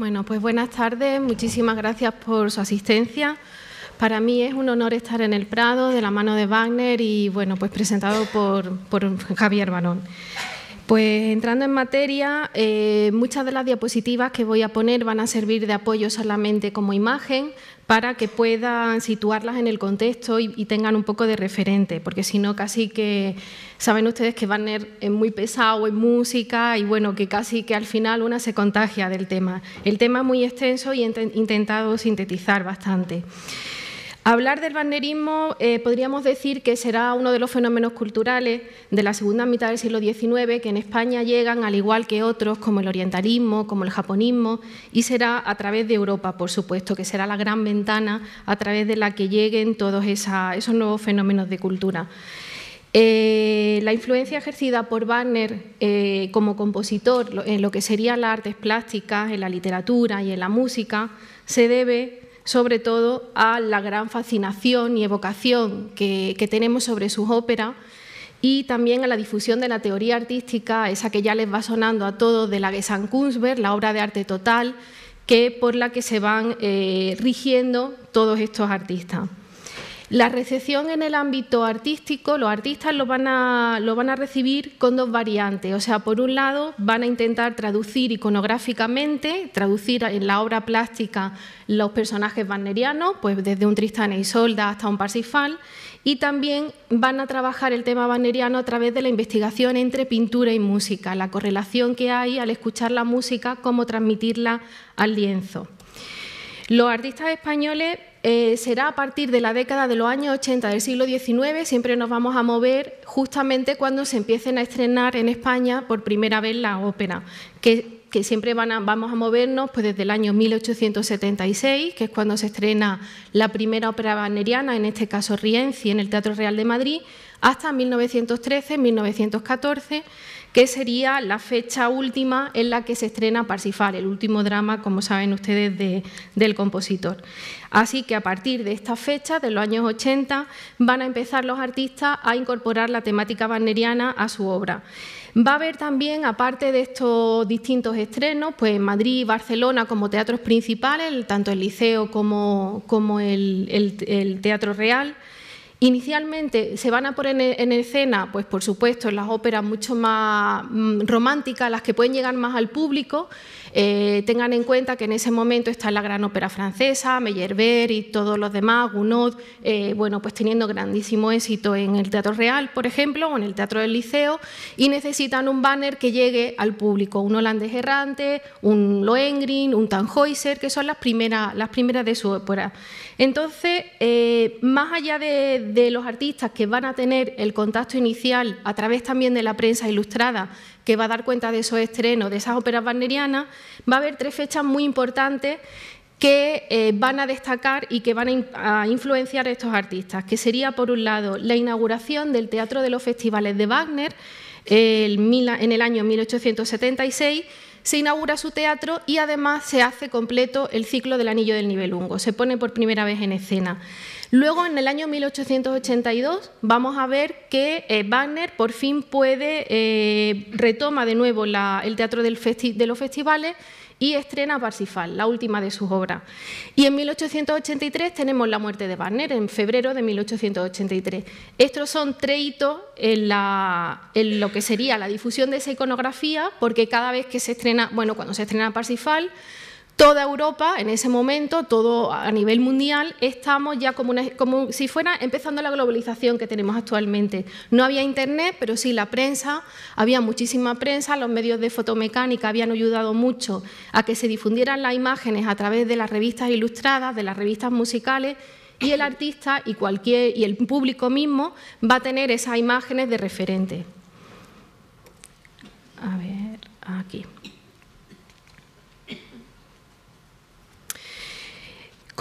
Bueno, pues buenas tardes, muchísimas gracias por su asistencia. Para mí es un honor estar en el Prado de la mano de Wagner y bueno, pues presentado por, por Javier Barón. Pues entrando en materia, eh, muchas de las diapositivas que voy a poner van a servir de apoyo solamente como imagen para que puedan situarlas en el contexto y, tengan un poco de referente, porque si no casi que saben ustedes que van a ser eh, muy pesado en música y bueno, que casi que al final una se contagia del tema. El tema es muy extenso y he intentado sintetizar bastante. Hablar del bannerismo eh, podríamos decir que será uno de los fenómenos culturales de la segunda mitad del siglo XIX que en España llegan al igual que otros como el orientalismo, como el japonismo y será a través de Europa, por supuesto, que será la gran ventana a través de la que lleguen todos esos nuevos fenómenos de cultura. Eh, la influencia ejercida por Wagner eh, como compositor en lo que serían las artes plásticas, en la literatura y en la música se debe sobre todo a la gran fascinación y evocación que, tenemos sobre sus óperas y también a la difusión de la teoría artística, esa que ya les va sonando a todos de la Gesamtkunstwerk, la obra de arte total, que por la que se van eh, rigiendo todos estos artistas. La recepción en el ámbito artístico, los artistas lo van, a, recibir con dos variantes. O sea, por un lado, van a intentar traducir iconográficamente, traducir en la obra plástica los personajes wagnerianos, pues desde un Tristán e Isolda hasta un Parsifal, y también van a trabajar el tema wagneriano a través de la investigación entre pintura y música, la correlación que hay al escuchar la música, cómo transmitirla al lienzo. Los artistas españoles eh, será a partir de la década de los años 80 del siglo XIX, siempre nos vamos a mover justamente cuando se empiecen a estrenar en España por primera vez las óperas, que, siempre vamos a movernos pues, desde el año 1876, que es cuando se estrena la primera ópera wagneriana, en este caso Rienzi, en el Teatro Real de Madrid, hasta 1913, 1914 que sería la fecha última en la que se estrena Parsifal, el último drama, como saben ustedes, del compositor. Así que a partir de esta fecha, de los años 80, van a empezar los artistas a incorporar la temática wagneriana a su obra. Va a haber también, aparte de estos distintos estrenos, pues Madrid y Barcelona como teatros principales, tanto el Liceo como, el Teatro Real, Inicialmente se van a poner e-, en escena, pues por supuesto, en las óperas mucho más mm, románticas, las que pueden llegar más al público, eh, tengan en cuenta que en ese momento está la gran ópera francesa, Meyerbeer y todos los demás, Gounod, eh, bueno, pues teniendo grandísimo éxito en el Teatro Real, por ejemplo, o en el Teatro del Liceo, y necesitan un banner que llegue al público, un holandés errante, un Lohengrin, un Tannhäuser, que son las primeras, primeras de su ópera. Entonces, eh, más allá de los artistas que van a tener el contacto inicial a través también de la prensa ilustrada, que va a dar cuenta de esos estrenos, de esas óperas wagnerianas, va a haber tres fechas muy importantes que eh, van a destacar y que van a, influenciar a estos artistas, que sería, por un lado, la inauguración del Teatro de los Festivales de Wagner en el año 1876 se inaugura su teatro y además se hace completo el ciclo del Anillo del nivel Nibelungo, se pone por primera vez en escena. Luego, en el año 1882, vamos a ver que eh, Wagner por fin puede, eh, retoma de nuevo el teatro de los festivales y estrena Parsifal, la última de sus obras. Y en 1883 tenemos la muerte de Wagner, en febrero de 1883. Estos son tres en, en lo que sería la difusión de esa iconografía, porque cada vez que se estrena, bueno, cuando se estrena Parsifal, toda Europa, en ese momento, todo a nivel mundial, estamos ya como, si fuera empezando la globalización que tenemos actualmente. No había internet, pero sí la prensa, había muchísima prensa, los medios de fotomecánica habían ayudado mucho a que se difundieran las imágenes a través de las revistas ilustradas, de las revistas musicales, y el artista y cualquier y el público mismo va a tener esas imágenes de referente. A ver, aquí.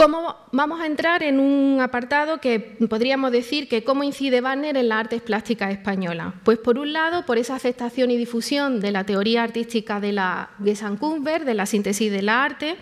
¿Cómo vamos a entrar en un apartado que podríamos decir que cómo incide Banner en las artes plásticas españolas? Pues por un lado, por esa aceptación y difusión de la teoría artística de la Gesamtkunstwerk, de la síntesis de la arte.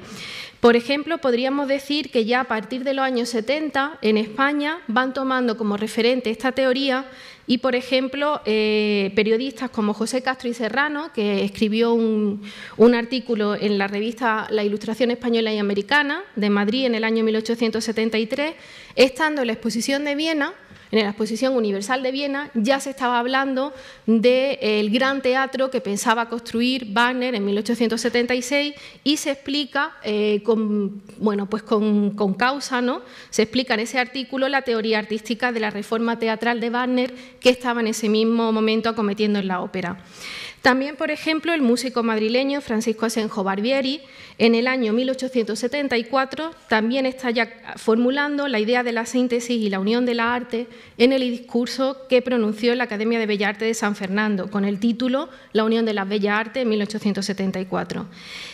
Por ejemplo, podríamos decir que ya a partir de los años 70 en España van tomando como referente esta teoría y, por ejemplo, eh, periodistas como José Castro y Serrano, que escribió un, un, artículo en la revista La Ilustración Española y Americana de Madrid en el año 1873, estando en la exposición de Viena, en la Exposición Universal de Viena ya se estaba hablando del gran teatro que pensaba construir Wagner en 1876 y se explica eh, con, bueno, pues con causa, ¿no? se explica en ese artículo la teoría artística de la reforma teatral de Wagner que estaba en ese mismo momento acometiendo en la ópera. También, por ejemplo, el músico madrileño Francisco Asenjo Barbieri, en el año 1874, también está ya formulando la idea de la síntesis y la unión de la arte en el discurso que pronunció en la Academia de Bellas Artes de San Fernando, con el título La unión de las Bellas Artes en 1874.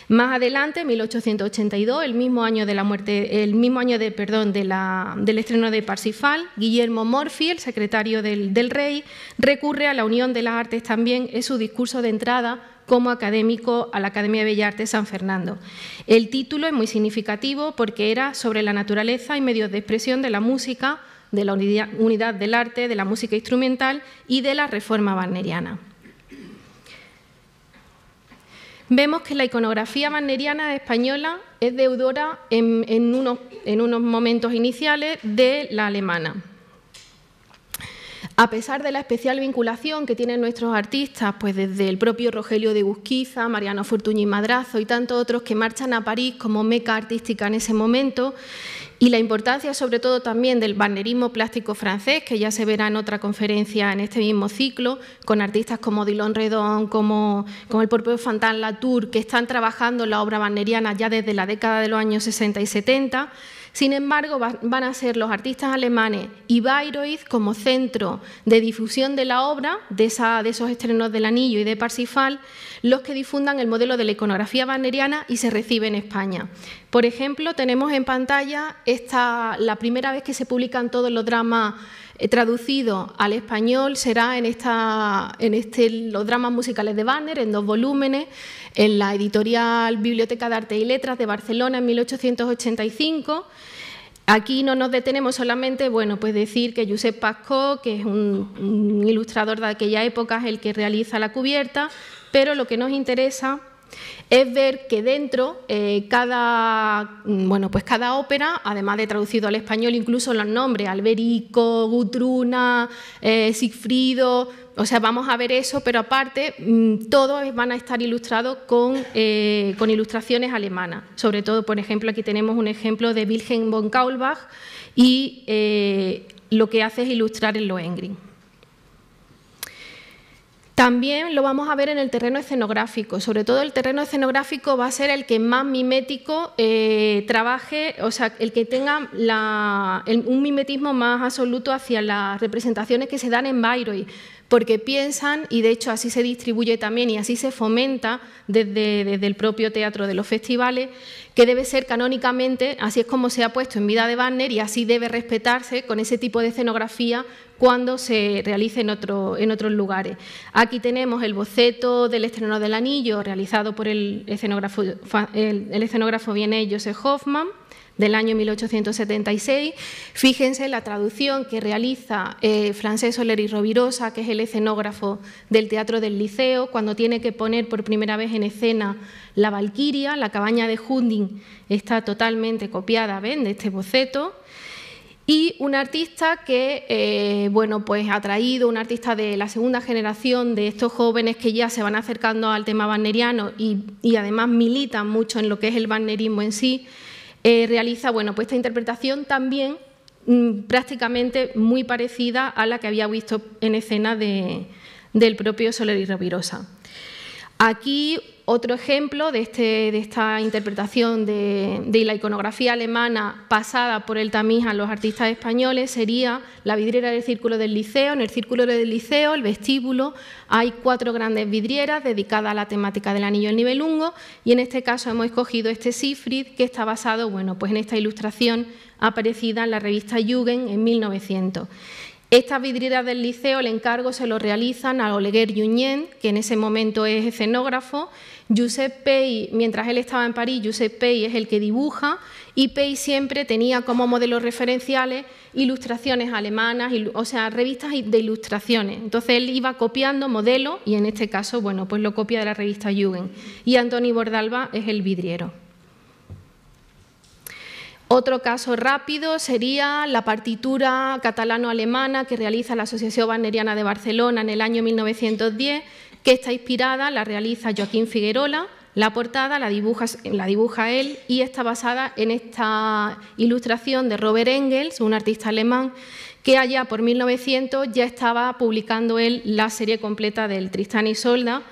Más adelante, en 1882, el mismo año de la muerte, el mismo año de, perdón, del estreno de Parsifal, Guillermo Morfi, el secretario del, del rey, recurre a la unión de las artes también en su discurso de entrada como académico a la Academia de Bellas Artes San Fernando. El título es muy significativo porque era sobre la naturaleza y medios de expresión de la música, de la unidad del arte, de la música instrumental y de la reforma wagneriana. Vemos que la iconografía wagneriana española es deudora en, en unos momentos iniciales de la alemana. A pesar de la especial vinculación que tienen nuestros artistas, pues desde el propio Rogelio de Busquiza, Mariano y Madrazo y tantos otros que marchan a París como meca artística en ese momento, y la importancia sobre todo también del bannerismo plástico francés, que ya se verá en otra conferencia en este mismo ciclo, con artistas como Dilon Redon, como, el propio Fantin Latour, que están trabajando la obra banneriana ya desde la década de los años 60 y 70, sin embargo, van a ser los artistas alemanes y Bayreuth como centro de difusión de la obra, de, de esos estrenos del Anillo y de Parsifal, los que difundan el modelo de la iconografía wagneriana y se recibe en España. Por ejemplo, tenemos en pantalla esta, la primera vez que se publican todos los dramas eh, traducidos al español, será en, esta, en este, los dramas musicales de Banner, en dos volúmenes, en la editorial Biblioteca de Arte y Letras de Barcelona en 1885. Aquí no nos detenemos solamente, bueno, pues decir que Josep Pascó, que es un ilustrador de aquella época, es el que realiza la cubierta, pero lo que nos interesa es ver que dentro eh, cada, mm, bueno, pues cada ópera, además de traducido al español, incluso los nombres, Alberico, Gutruna, eh, o sea, vamos a ver eso, pero aparte mm, todos van a estar ilustrados eh, con, ilustraciones alemanas. Sobre todo, por ejemplo, aquí tenemos un ejemplo de Wilhelm von Kaulbach y eh, lo que hace es ilustrar en Lohengrin. También lo vamos a ver en el terreno escenográfico, sobre todo el terreno escenográfico va a ser el que más mimético eh, trabaje, o sea, el que tenga un mimetismo más absoluto hacia las representaciones que se dan en Bayreuth porque piensan, y de hecho así se distribuye también y así se fomenta desde, el propio teatro de los festivales, que debe ser canónicamente, así es como se ha puesto en vida de Wagner y así debe respetarse con ese tipo de escenografía cuando se realice en, otros lugares. Aquí tenemos el boceto del estreno del anillo realizado por el escenógrafo, el, escenógrafo Joseph Hoffman, del año 1876. Fíjense la traducción que realiza eh, Francés y Rovirosa, que es el escenógrafo del Teatro del Liceo, cuando tiene que poner por primera vez en escena la Valquiria, la cabaña de Hunding está totalmente copiada, ¿ven?, de este boceto. Y un artista que, eh, bueno, pues ha traído, un artista de la segunda generación de estos jóvenes que ya se van acercando al tema wagneriano y, además militan mucho en lo que es el wagnerismo en sí, eh, realiza bueno, pues esta interpretación también mm, prácticamente muy parecida a la que había visto en escena de, del propio Soler y Rovirosa. Aquí otro ejemplo de, este, esta interpretación de, la iconografía alemana pasada por el tamiz a los artistas españoles sería la vidriera del Círculo del Liceo. En el Círculo del Liceo, el vestíbulo, hay cuatro grandes vidrieras dedicadas a la temática del anillo en nivel nivelungo y en este caso hemos escogido este Siegfried que está basado bueno, pues en esta ilustración aparecida en la revista Jugend en 1900. Estas vidrieras del liceo, el encargo se lo realizan a Oleguer Yuñen, que en ese momento es escenógrafo, Giuseppe Pei, mientras él estaba en París, Giuseppe Pei es el que dibuja y Pei siempre tenía como modelos referenciales ilustraciones alemanas, o sea, revistas de ilustraciones. Entonces él iba copiando modelos y en este caso, bueno, pues lo copia de la revista Jugend. Y Antoni Bordalba es el vidriero. Otro caso rápido sería la partitura catalano-alemana que realiza la Asociación Wagneriana de Barcelona en el año 1910 que está inspirada, la realiza Joaquín Figuerola, la portada la dibuja, la dibuja él y está basada en esta ilustración de Robert Engels, un artista alemán, que allá por 1900 ya estaba publicando él la serie completa del Tristán y Solda,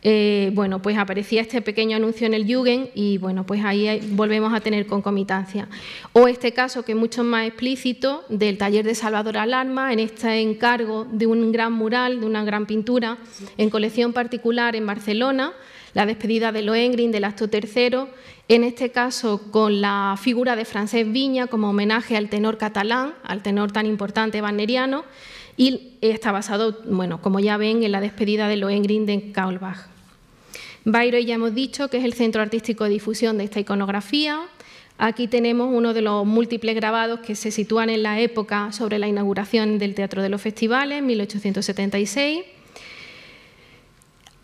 eh, bueno, pues aparecía este pequeño anuncio en el Jugend y bueno, pues ahí volvemos a tener concomitancia. O este caso que es mucho más explícito del taller de Salvador Alarma en este encargo de un gran mural, de una gran pintura en colección particular en Barcelona, la despedida de Loengrin del acto tercero, en este caso con la figura de Francesc Viña como homenaje al tenor catalán, al tenor tan importante wagneriano y está basado, bueno, como ya ven, en la despedida de Lohengrin de Kaulbach. Bayreuth ya hemos dicho que es el centro artístico de difusión de esta iconografía. Aquí tenemos uno de los múltiples grabados que se sitúan en la época sobre la inauguración del Teatro de los Festivales, en 1876.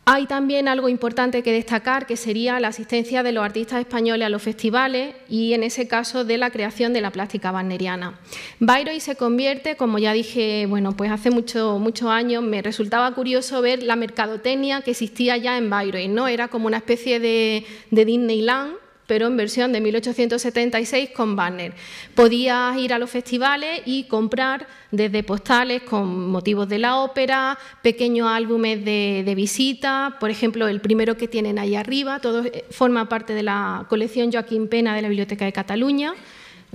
Hay también algo importante que destacar, que sería la asistencia de los artistas españoles a los festivales y, en ese caso, de la creación de la plástica wagneriana. Bayreuth se convierte, como ya dije, bueno, pues hace muchos años me resultaba curioso ver la mercadotecnia que existía ya en Bayreuth, ¿no? Era como una especie de, de Disneyland pero en versión de 1876 con banner. Podías ir a los festivales y comprar desde postales con motivos de la ópera, pequeños álbumes de, visita, por ejemplo, el primero que tienen ahí arriba, todo eh, forma parte de la colección Joaquín Pena de la Biblioteca de Cataluña.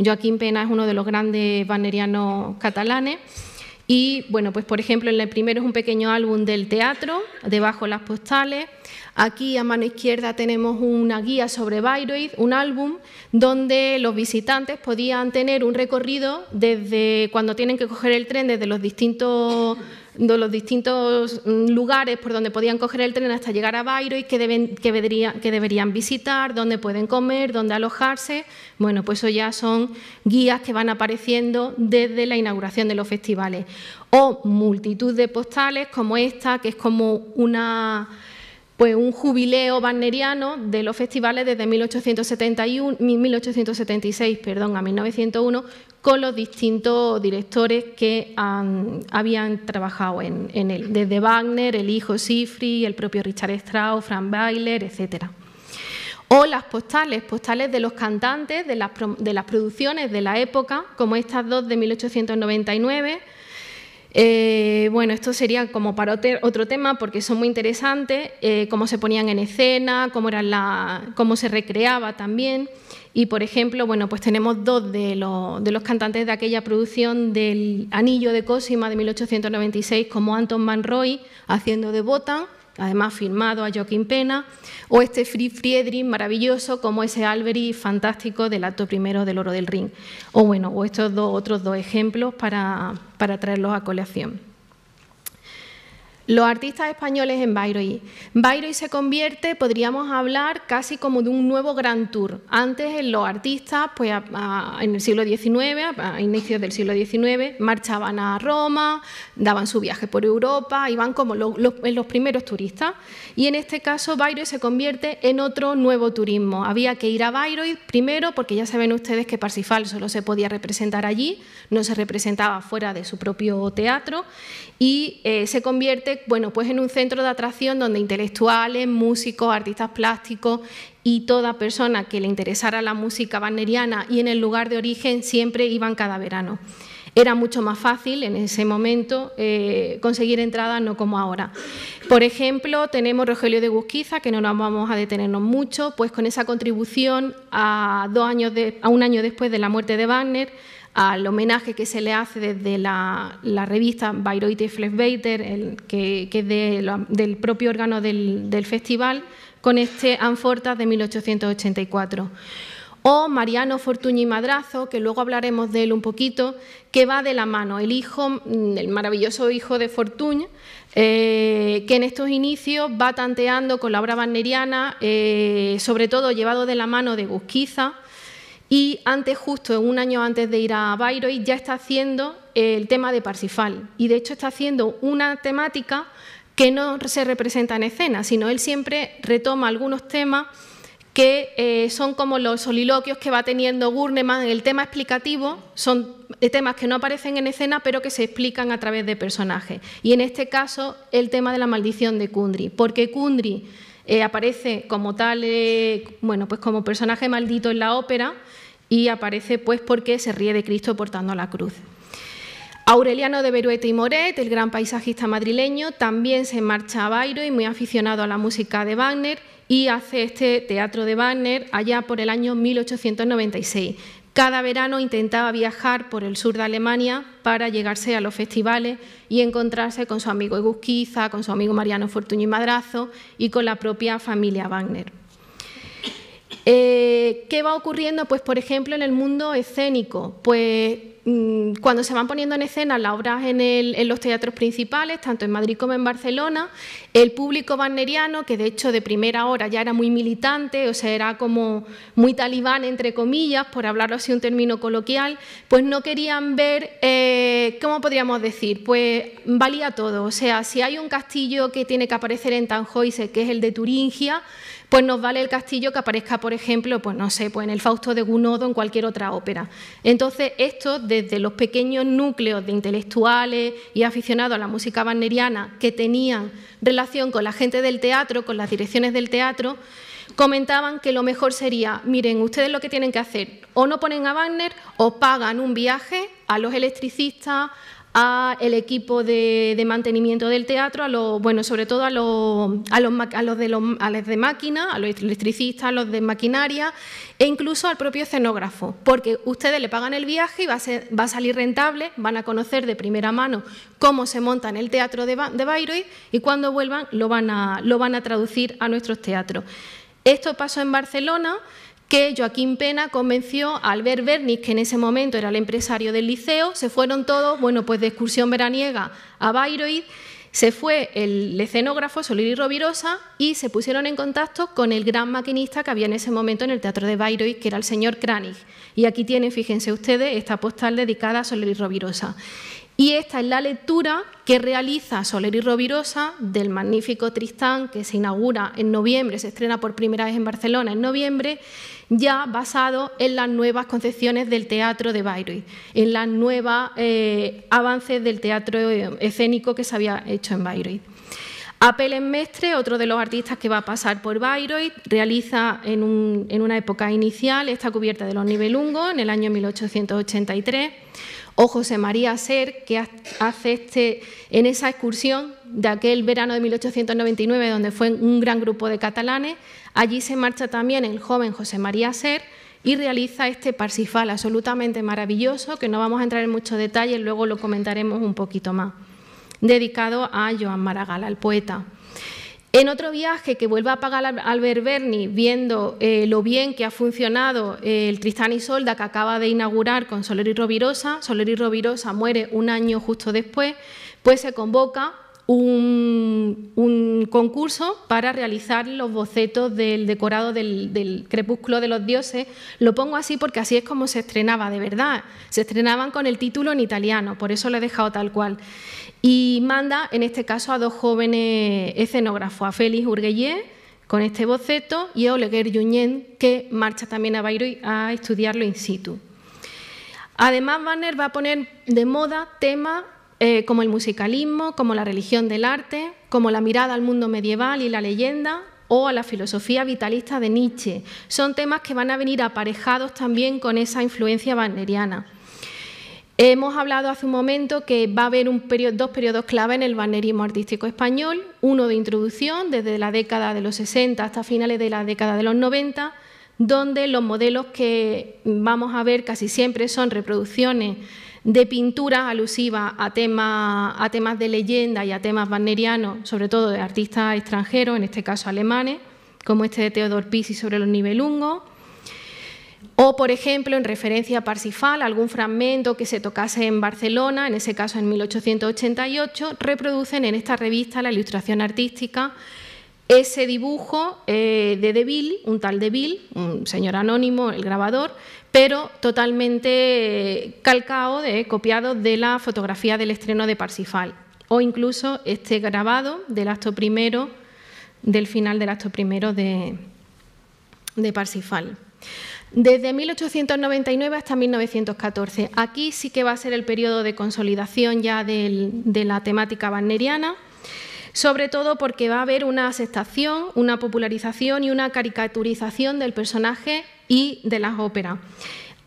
Joaquín Pena es uno de los grandes bannerianos catalanes. Y bueno, pues por ejemplo, en el primero es un pequeño álbum del teatro, debajo las postales Aquí a mano izquierda tenemos una guía sobre Bayreuth, un álbum donde los visitantes podían tener un recorrido desde cuando tienen que coger el tren desde los distintos los distintos mm, lugares por donde podían coger el tren hasta llegar a Bayreuth, que, deben, que deberían visitar, dónde pueden comer, dónde alojarse. Bueno, pues eso ya son guías que van apareciendo desde la inauguración de los festivales. O multitud de postales como esta, que es como una pues un jubileo wagneriano de los festivales desde 1871, 1876 perdón, a 1901 con los distintos directores que habían trabajado en, él, desde Wagner, el hijo Sifri, el propio Richard Strauss, Frank Weiler, etc. O las postales, postales de los cantantes, de las, de las producciones de la época, como estas dos de 1899 eh, bueno, esto sería como para otro tema porque son muy interesantes, eh, cómo se ponían en escena, cómo, era la, cómo se recreaba también. Y, por ejemplo, bueno, pues tenemos dos de los, cantantes de aquella producción del Anillo de Cosima de 1896, como Anton Manroy haciendo de Botan, además firmado a Joaquín Pena, o este Friedrich maravilloso como ese Alberi fantástico del acto primero del Oro del Ring. O bueno, o estos dos, otros dos ejemplos para, para traerlos a colección los artistas españoles en Bayreuth. Bayreuth se convierte, podríamos hablar, casi como de un nuevo Grand Tour. Antes los artistas, pues en el siglo XIX, a inicios del siglo XIX, marchaban a Roma, daban su viaje por Europa, iban como los, primeros turistas. Y en este caso Bayreuth se convierte en otro nuevo turismo. Había que ir a Bayreuth primero, porque ya saben ustedes que Parsifal solo se podía representar allí, no se representaba fuera de su propio teatro, y eh, se convierte bueno, pues en un centro de atracción donde intelectuales, músicos, artistas plásticos y toda persona que le interesara la música wagneriana y en el lugar de origen siempre iban cada verano. Era mucho más fácil en ese momento eh, conseguir entradas, no como ahora. Por ejemplo, tenemos Rogelio de Gusquiza, que no nos vamos a detenernos mucho, pues con esa contribución a, años a un año después de la muerte de Wagner, al homenaje que se le hace desde la, revista Bayreuth y el, que, es del propio órgano del, festival, con este Anfortas de 1884. O Mariano Fortuny Madrazo, que luego hablaremos de él un poquito, que va de la mano, el hijo, mm, el maravilloso hijo de Fortuny, eh, que en estos inicios va tanteando con la obra wagneriana, eh, sobre todo llevado de la mano de Gusquiza, y antes, justo un año antes de ir a Bayreuth, ya está haciendo el tema de Parsifal. Y de hecho está haciendo una temática que no se representa en escena, sino él siempre retoma algunos temas que eh, son como los soliloquios que va teniendo Gurneman. El tema explicativo son temas que no aparecen en escena, pero que se explican a través de personajes. Y en este caso, el tema de la maldición de Kundry, porque Kundry eh, aparece como tal, eh, bueno, pues como personaje maldito en la ópera y aparece pues porque se ríe de Cristo portando la cruz. Aureliano de Beruete y Moret, el gran paisajista madrileño, también se marcha a Bairo y muy aficionado a la música de Wagner y hace este teatro de Wagner allá por el año 1896. Cada verano intentaba viajar por el sur de Alemania para llegarse a los festivales y encontrarse con su amigo Egusquiza, con su amigo Mariano Fortuño y Madrazo y con la propia familia Wagner. Eh, ¿Qué va ocurriendo? Pues, por ejemplo, en el mundo escénico, pues mm, cuando se van poniendo en escena las obras en, los teatros principales, tanto en Madrid como en Barcelona, el público wagneriano, que de hecho de primera hora ya era muy militante, o sea, era como muy talibán, entre comillas, por hablarlo así un término coloquial, pues no querían ver, eh, ¿cómo podríamos decir? Pues valía todo, o sea, si hay un castillo que tiene que aparecer en Tanjoise, que es el de Turingia, pues nos vale el castillo que aparezca, por ejemplo, pues no sé, pues en el Fausto de Gunodo o en cualquier otra ópera. Entonces, esto desde los pequeños núcleos de intelectuales y aficionados a la música wagneriana que tenían relación con la gente del teatro, con las direcciones del teatro, comentaban que lo mejor sería, miren, ustedes lo que tienen que hacer, o no ponen a Wagner, o pagan un viaje a los electricistas, a el equipo de, de, mantenimiento del teatro, a bueno, sobre todo a los, a los, a los de los, a los de máquina, a los electricistas, a los de maquinaria e incluso al propio escenógrafo, porque ustedes le pagan el viaje y va a, salir rentable, van a conocer de primera mano cómo se monta en el teatro de, Bayreuth y cuando vuelvan lo van, a, lo van a traducir a nuestros teatros. Esto pasó en Barcelona que Joaquín Pena convenció a Albert Bernis, que en ese momento era el empresario del liceo, se fueron todos, bueno, pues de excursión veraniega a Bayreuth, se fue el escenógrafo y Rovirosa y se pusieron en contacto con el gran maquinista que había en ese momento en el Teatro de Bayreuth, que era el señor Kranich. Y aquí tienen, fíjense ustedes, esta postal dedicada a Soliri Rovirosa. Y esta es la lectura que realiza Soler y Rovirosa del magnífico Tristán que se inaugura en noviembre, se estrena por primera vez en Barcelona en noviembre, ya basado en las nuevas concepciones del teatro de Bayreuth, en los nuevos eh, avances del teatro escénico que se había hecho en Bayreuth. Apel Mestre, otro de los artistas que va a pasar por Bayreuth, realiza en, una época inicial esta cubierta de los Nibelungos en el año 1883 o José María Ser, que hace este, en esa excursión de aquel verano de 1899, donde fue un gran grupo de catalanes. Allí se marcha también el joven José María Ser y realiza este Parsifal absolutamente maravilloso, que no vamos a entrar en muchos detalles, luego lo comentaremos un poquito más, dedicado a Joan Maragall, al poeta. En otro viaje que vuelva a pagar Albert Berni, viendo eh, lo bien que ha funcionado eh, el Tristán y Solda que acaba de inaugurar con Soler y Rovirosa, Soler y Rovirosa muere un año justo después, pues se convoca un, concurso para realizar los bocetos del decorado del, crepúsculo de los dioses. Lo pongo así porque así es como se estrenaba, de verdad. Se estrenaban con el título en italiano, por eso lo he dejado tal cual. Y manda, en este caso, a dos jóvenes escenógrafos, a Félix Urguellé con este boceto y a Oleguer Yuñén, que marcha también a Bayreuth a estudiarlo in situ. Además, Banner va a poner de moda tema eh, como el musicalismo, como la religión del arte, como la mirada al mundo medieval y la leyenda, o a la filosofía vitalista de Nietzsche. Son temas que van a venir aparejados también con esa influencia wagneriana. Hemos hablado hace un momento que va a haber un periodo, dos periodos clave en el wagnerismo artístico español, uno de introducción desde la década de los 60 hasta finales de la década de los 90, donde los modelos que vamos a ver casi siempre son reproducciones de pinturas alusivas a, temas, a temas de leyenda y a temas wagnerianos, sobre todo de artistas extranjeros, en este caso alemanes, como este de Theodor Pisi sobre los nivelungos, o, por ejemplo, en referencia a Parsifal, algún fragmento que se tocase en Barcelona, en ese caso en 1888, reproducen en esta revista la ilustración artística ese dibujo eh, de Deville, un tal Deville, un señor anónimo, el grabador, pero totalmente eh, calcado, copiado de la fotografía del estreno de Parsifal, o incluso este grabado del acto primero, del final del acto primero de, Parsifal. Desde 1899 hasta 1914. Aquí sí que va a ser el periodo de consolidación ya de la temática wagneriana, sobre todo porque va a haber una aceptación, una popularización y una caricaturización del personaje y de las óperas.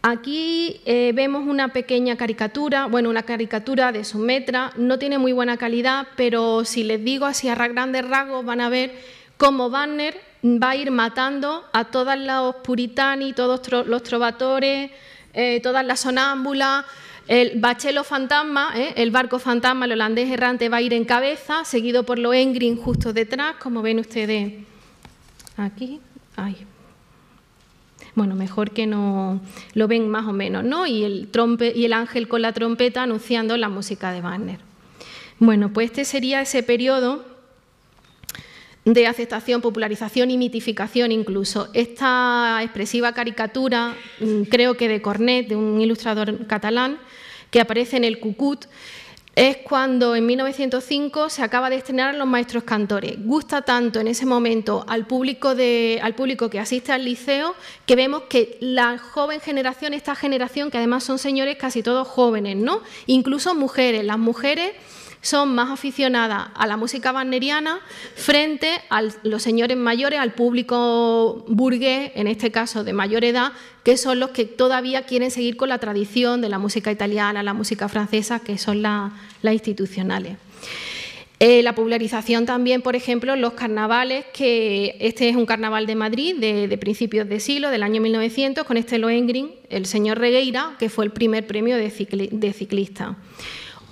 Aquí eh, vemos una pequeña caricatura, bueno, una caricatura de su metra. no tiene muy buena calidad, pero si les digo así a grandes rasgos van a ver cómo Wagner va a ir matando a todos los puritani, todos los trovatores, eh, todas las sonámbulas, el bachelo fantasma, eh, el barco fantasma, el holandés errante va a ir en cabeza, seguido por lo Engrin justo detrás, como ven ustedes aquí. Ay, bueno, mejor que no lo ven más o menos, ¿no? Y el, y el ángel con la trompeta anunciando la música de Wagner. Bueno, pues este sería ese periodo de aceptación, popularización y mitificación incluso. Esta expresiva caricatura, mm, creo que de Cornet, de un ilustrador catalán, que aparece en el Cucut, es cuando en 1905 se acaba de estrenar Los Maestros Cantores. Gusta tanto en ese momento al público, al público que asiste al liceo que vemos que la joven generación, esta generación, que además son señores casi todos jóvenes, ¿no? incluso mujeres. Las mujeres son más aficionadas a la música wagneriana frente a los señores mayores, al público burgués, en este caso de mayor edad, que son los que todavía quieren seguir con la tradición de la música italiana, la música francesa, que son las institucionales. Eh, la popularización también, por ejemplo, los carnavales, que este es un carnaval de Madrid de, principios de siglo, del año 1900, con este Lohengrin, el señor Regueira, que fue el primer premio de ciclista.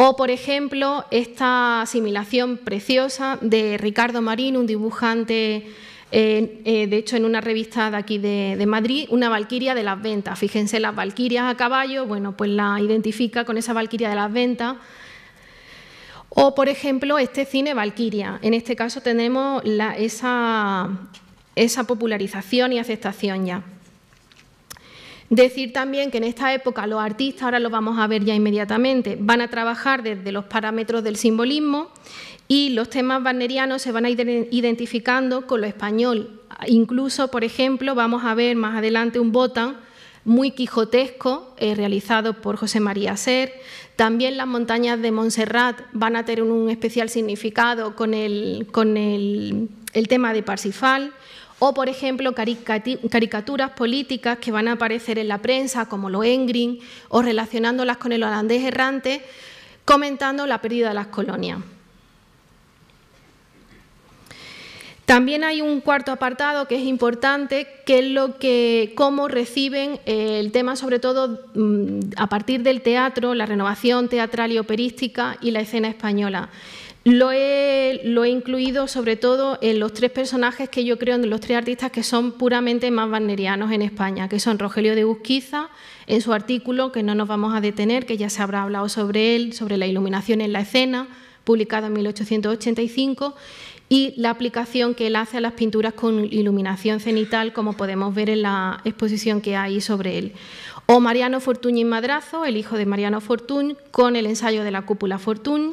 O, por ejemplo, esta asimilación preciosa de Ricardo Marín, un dibujante, eh, eh, de hecho, en una revista de aquí de, Madrid, una valquiria de las ventas. Fíjense, las valquirias a caballo, bueno, pues la identifica con esa valquiria de las ventas. O, por ejemplo, este cine Valquiria. En este caso tenemos esa popularización y aceptación ya. Decir también que en esta época los artistas, ahora lo vamos a ver ya inmediatamente, van a trabajar desde los parámetros del simbolismo y los temas wagnerianos se van a ir identificando con lo español. Incluso, por ejemplo, vamos a ver más adelante un botán muy quijotesco eh, realizado por José María Ser. También las montañas de Montserrat van a tener un especial significado con el, con el, el tema de Parsifal o, por ejemplo, caricaturas políticas que van a aparecer en la prensa, como lo Engrin, o relacionándolas con el holandés errante, comentando la pérdida de las colonias. También hay un cuarto apartado que es importante, que es lo que, cómo reciben eh, el tema, sobre todo mm, a partir del teatro, la renovación teatral y operística y la escena española. Lo he, incluido sobre todo en los tres personajes que yo creo, en los tres artistas que son puramente más wagnerianos en España, que son Rogelio de Busquiza, en su artículo, que no nos vamos a detener, que ya se habrá hablado sobre él, sobre la iluminación en la escena, publicado en 1885, y la aplicación que él hace a las pinturas con iluminación cenital, como podemos ver en la exposición que hay sobre él. O Mariano Fortuny Madrazo, el hijo de Mariano Fortuny, con el ensayo de la cúpula Fortuny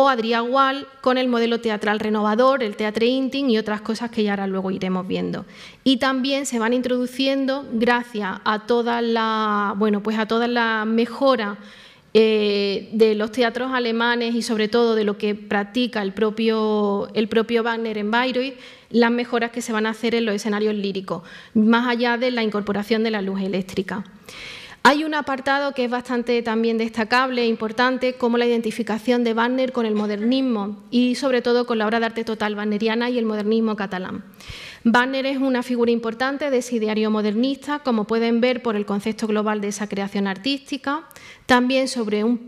o Adrián Wall con el modelo teatral renovador, el teatro inting y otras cosas que ya ahora luego iremos viendo. Y también se van introduciendo gracias a todas las bueno, pues a toda la mejoras eh, de los teatros alemanes y sobre todo de lo que practica el propio, el propio Wagner en Bayreuth, las mejoras que se van a hacer en los escenarios líricos, más allá de la incorporación de la luz eléctrica. Hay un apartado que es bastante también destacable e importante, como la identificación de Wagner con el modernismo y sobre todo con la obra de arte total wagneriana y el modernismo catalán. Wagner es una figura importante de ese ideario modernista, como pueden ver por el concepto global de esa creación artística. También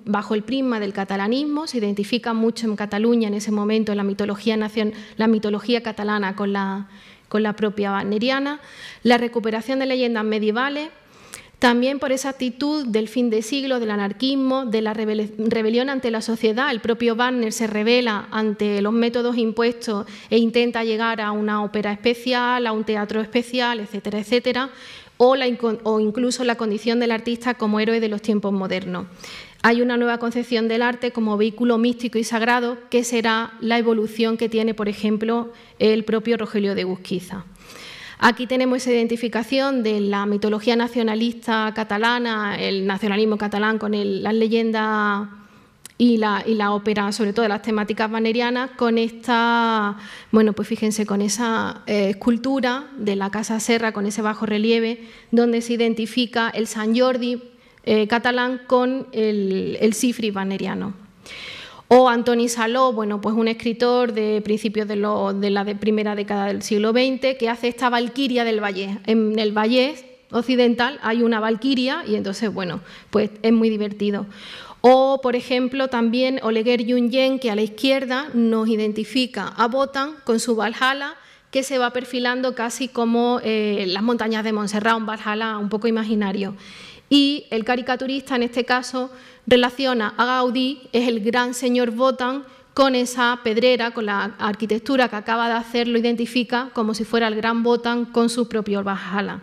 bajo el prisma del catalanismo, se identifica mucho en Cataluña en ese momento la mitología, la mitología catalana con la, con la propia wagneriana. La recuperación de leyendas medievales también por esa actitud del fin de siglo, del anarquismo, de la rebelión ante la sociedad. El propio Wagner se revela ante los métodos impuestos e intenta llegar a una ópera especial, a un teatro especial, etcétera, etcétera. O, incluso la condición del artista como héroe de los tiempos modernos. Hay una nueva concepción del arte como vehículo místico y sagrado, que será la evolución que tiene, por ejemplo, el propio Rogelio de Gusquiza. Aquí tenemos esa identificación de la mitología nacionalista catalana, el nacionalismo catalán con las leyendas y la, ópera, sobre todo las temáticas vanerianas, con esta, bueno, pues fíjense, con esa eh, escultura de la Casa Serra, con ese bajo relieve, donde se identifica el San Jordi eh, catalán con el, el vaneriano. O Antoni Saló, bueno, pues un escritor de principios de, la primera década del siglo XX que hace esta valquiria del Valle. En el Valle occidental hay una valquiria y entonces, bueno, pues es muy divertido. O, por ejemplo, también Oleguer Yunyen, que a la izquierda nos identifica a Botan con su Valhalla, que se va perfilando casi como eh, las montañas de Montserrat, un Valhalla un poco imaginario. Y el caricaturista, en este caso, relaciona a Gaudí, es el gran señor Botán, con esa pedrera, con la arquitectura que acaba de hacer, lo identifica como si fuera el gran Botán con su propio bajala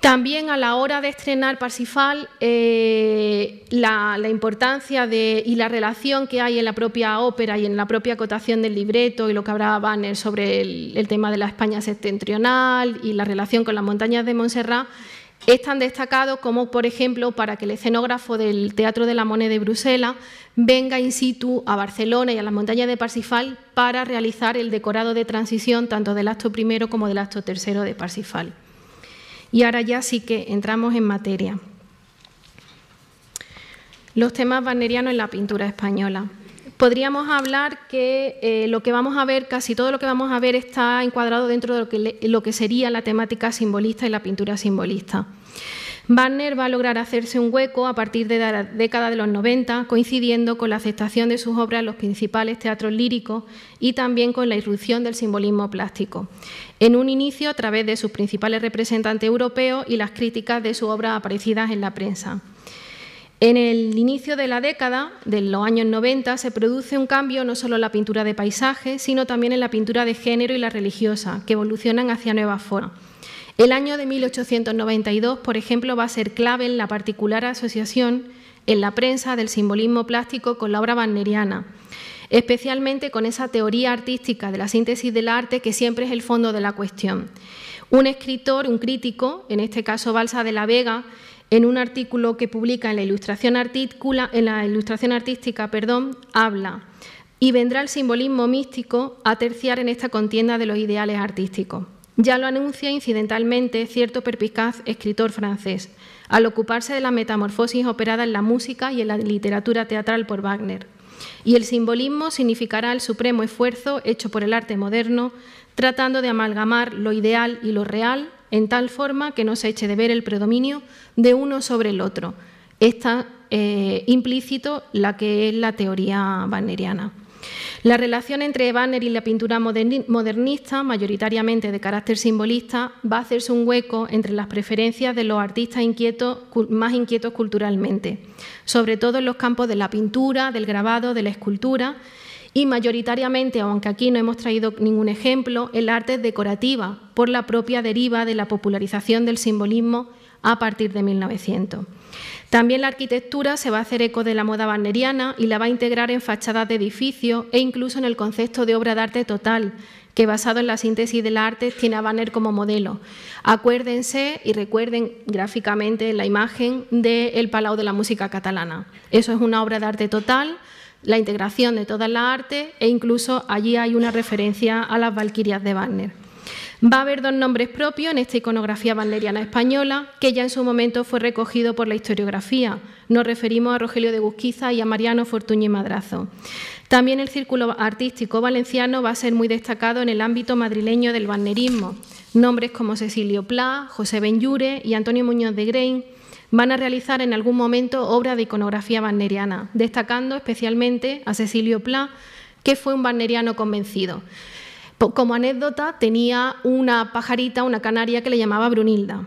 También a la hora de estrenar Parsifal, eh, la, importancia y la relación que hay en la propia ópera y en la propia acotación del libreto y lo que habrá Banner sobre el tema de la España septentrional y la relación con las montañas de Montserrat es tan destacado como, por ejemplo, para que el escenógrafo del Teatro de la Moneda de Bruselas venga in situ a Barcelona y a las montañas de Parsifal para realizar el decorado de transición tanto del acto primero como del acto tercero de Parsifal. Y ahora ya sí que entramos en materia. Los temas wagnerianos en la pintura española podríamos hablar que eh, lo que vamos a ver, casi todo lo que vamos a ver está encuadrado dentro de lo que, lo que sería la temática simbolista y la pintura simbolista. Wagner va a lograr hacerse un hueco a partir de la década de los 90, coincidiendo con la aceptación de sus obras en los principales teatros líricos y también con la irrupción del simbolismo plástico. En un inicio a través de sus principales representantes europeos y las críticas de sus obras aparecidas en la prensa. En el inicio de la década, de los años 90, se produce un cambio no solo en la pintura de paisajes, sino también en la pintura de género y la religiosa, que evolucionan hacia nuevas formas. El año de 1892, por ejemplo, va a ser clave en la particular asociación en la prensa del simbolismo plástico con la obra wagneriana, especialmente con esa teoría artística de la síntesis del arte que siempre es el fondo de la cuestión. Un escritor, un crítico, en este caso Balsa de la Vega, en un artículo que publica en la Ilustración, Artística, perdón, habla y vendrá el simbolismo místico a terciar en esta contienda de los ideales artísticos. Ya lo anuncia incidentalmente cierto perpicaz escritor francés, al ocuparse de la metamorfosis operada en la música y en la literatura teatral por Wagner. Y el simbolismo significará el supremo esfuerzo hecho por el arte moderno, tratando de amalgamar lo ideal y lo real en tal forma que no se eche de ver el predominio de uno sobre el otro. Está eh, implícito la que es la teoría wagneriana. La relación entre Banner y la pintura modernista, mayoritariamente de carácter simbolista, va a hacerse un hueco entre las preferencias de los artistas más inquietos culturalmente, sobre todo en los campos de la pintura, del grabado, de la escultura y mayoritariamente, aunque aquí no hemos traído ningún ejemplo, el arte es decorativa por la propia deriva de la popularización del simbolismo a partir de 1900. También la arquitectura se va a hacer eco de la moda wagneriana y la va a integrar en fachadas de edificios e incluso en el concepto de obra de arte total, que basado en la síntesis del arte tiene a Banner como modelo. Acuérdense y recuerden gráficamente la imagen del Palau de la Música Catalana. Eso es una obra de arte total la integración de todas las artes e incluso allí hay una referencia a las Valquirias de Wagner. Va a haber dos nombres propios en esta iconografía wagneriana española, que ya en su momento fue recogido por la historiografía. Nos referimos a Rogelio de Busquiza y a Mariano Fortuny Madrazo. También el círculo artístico valenciano va a ser muy destacado en el ámbito madrileño del wagnerismo. Nombres como Cecilio Pla, José Benyure y Antonio Muñoz de Grein van a realizar en algún momento obras de iconografía wagneriana, destacando especialmente a Cecilio Pla, que fue un wagneriano convencido. Como anécdota, tenía una pajarita, una canaria que le llamaba Brunilda.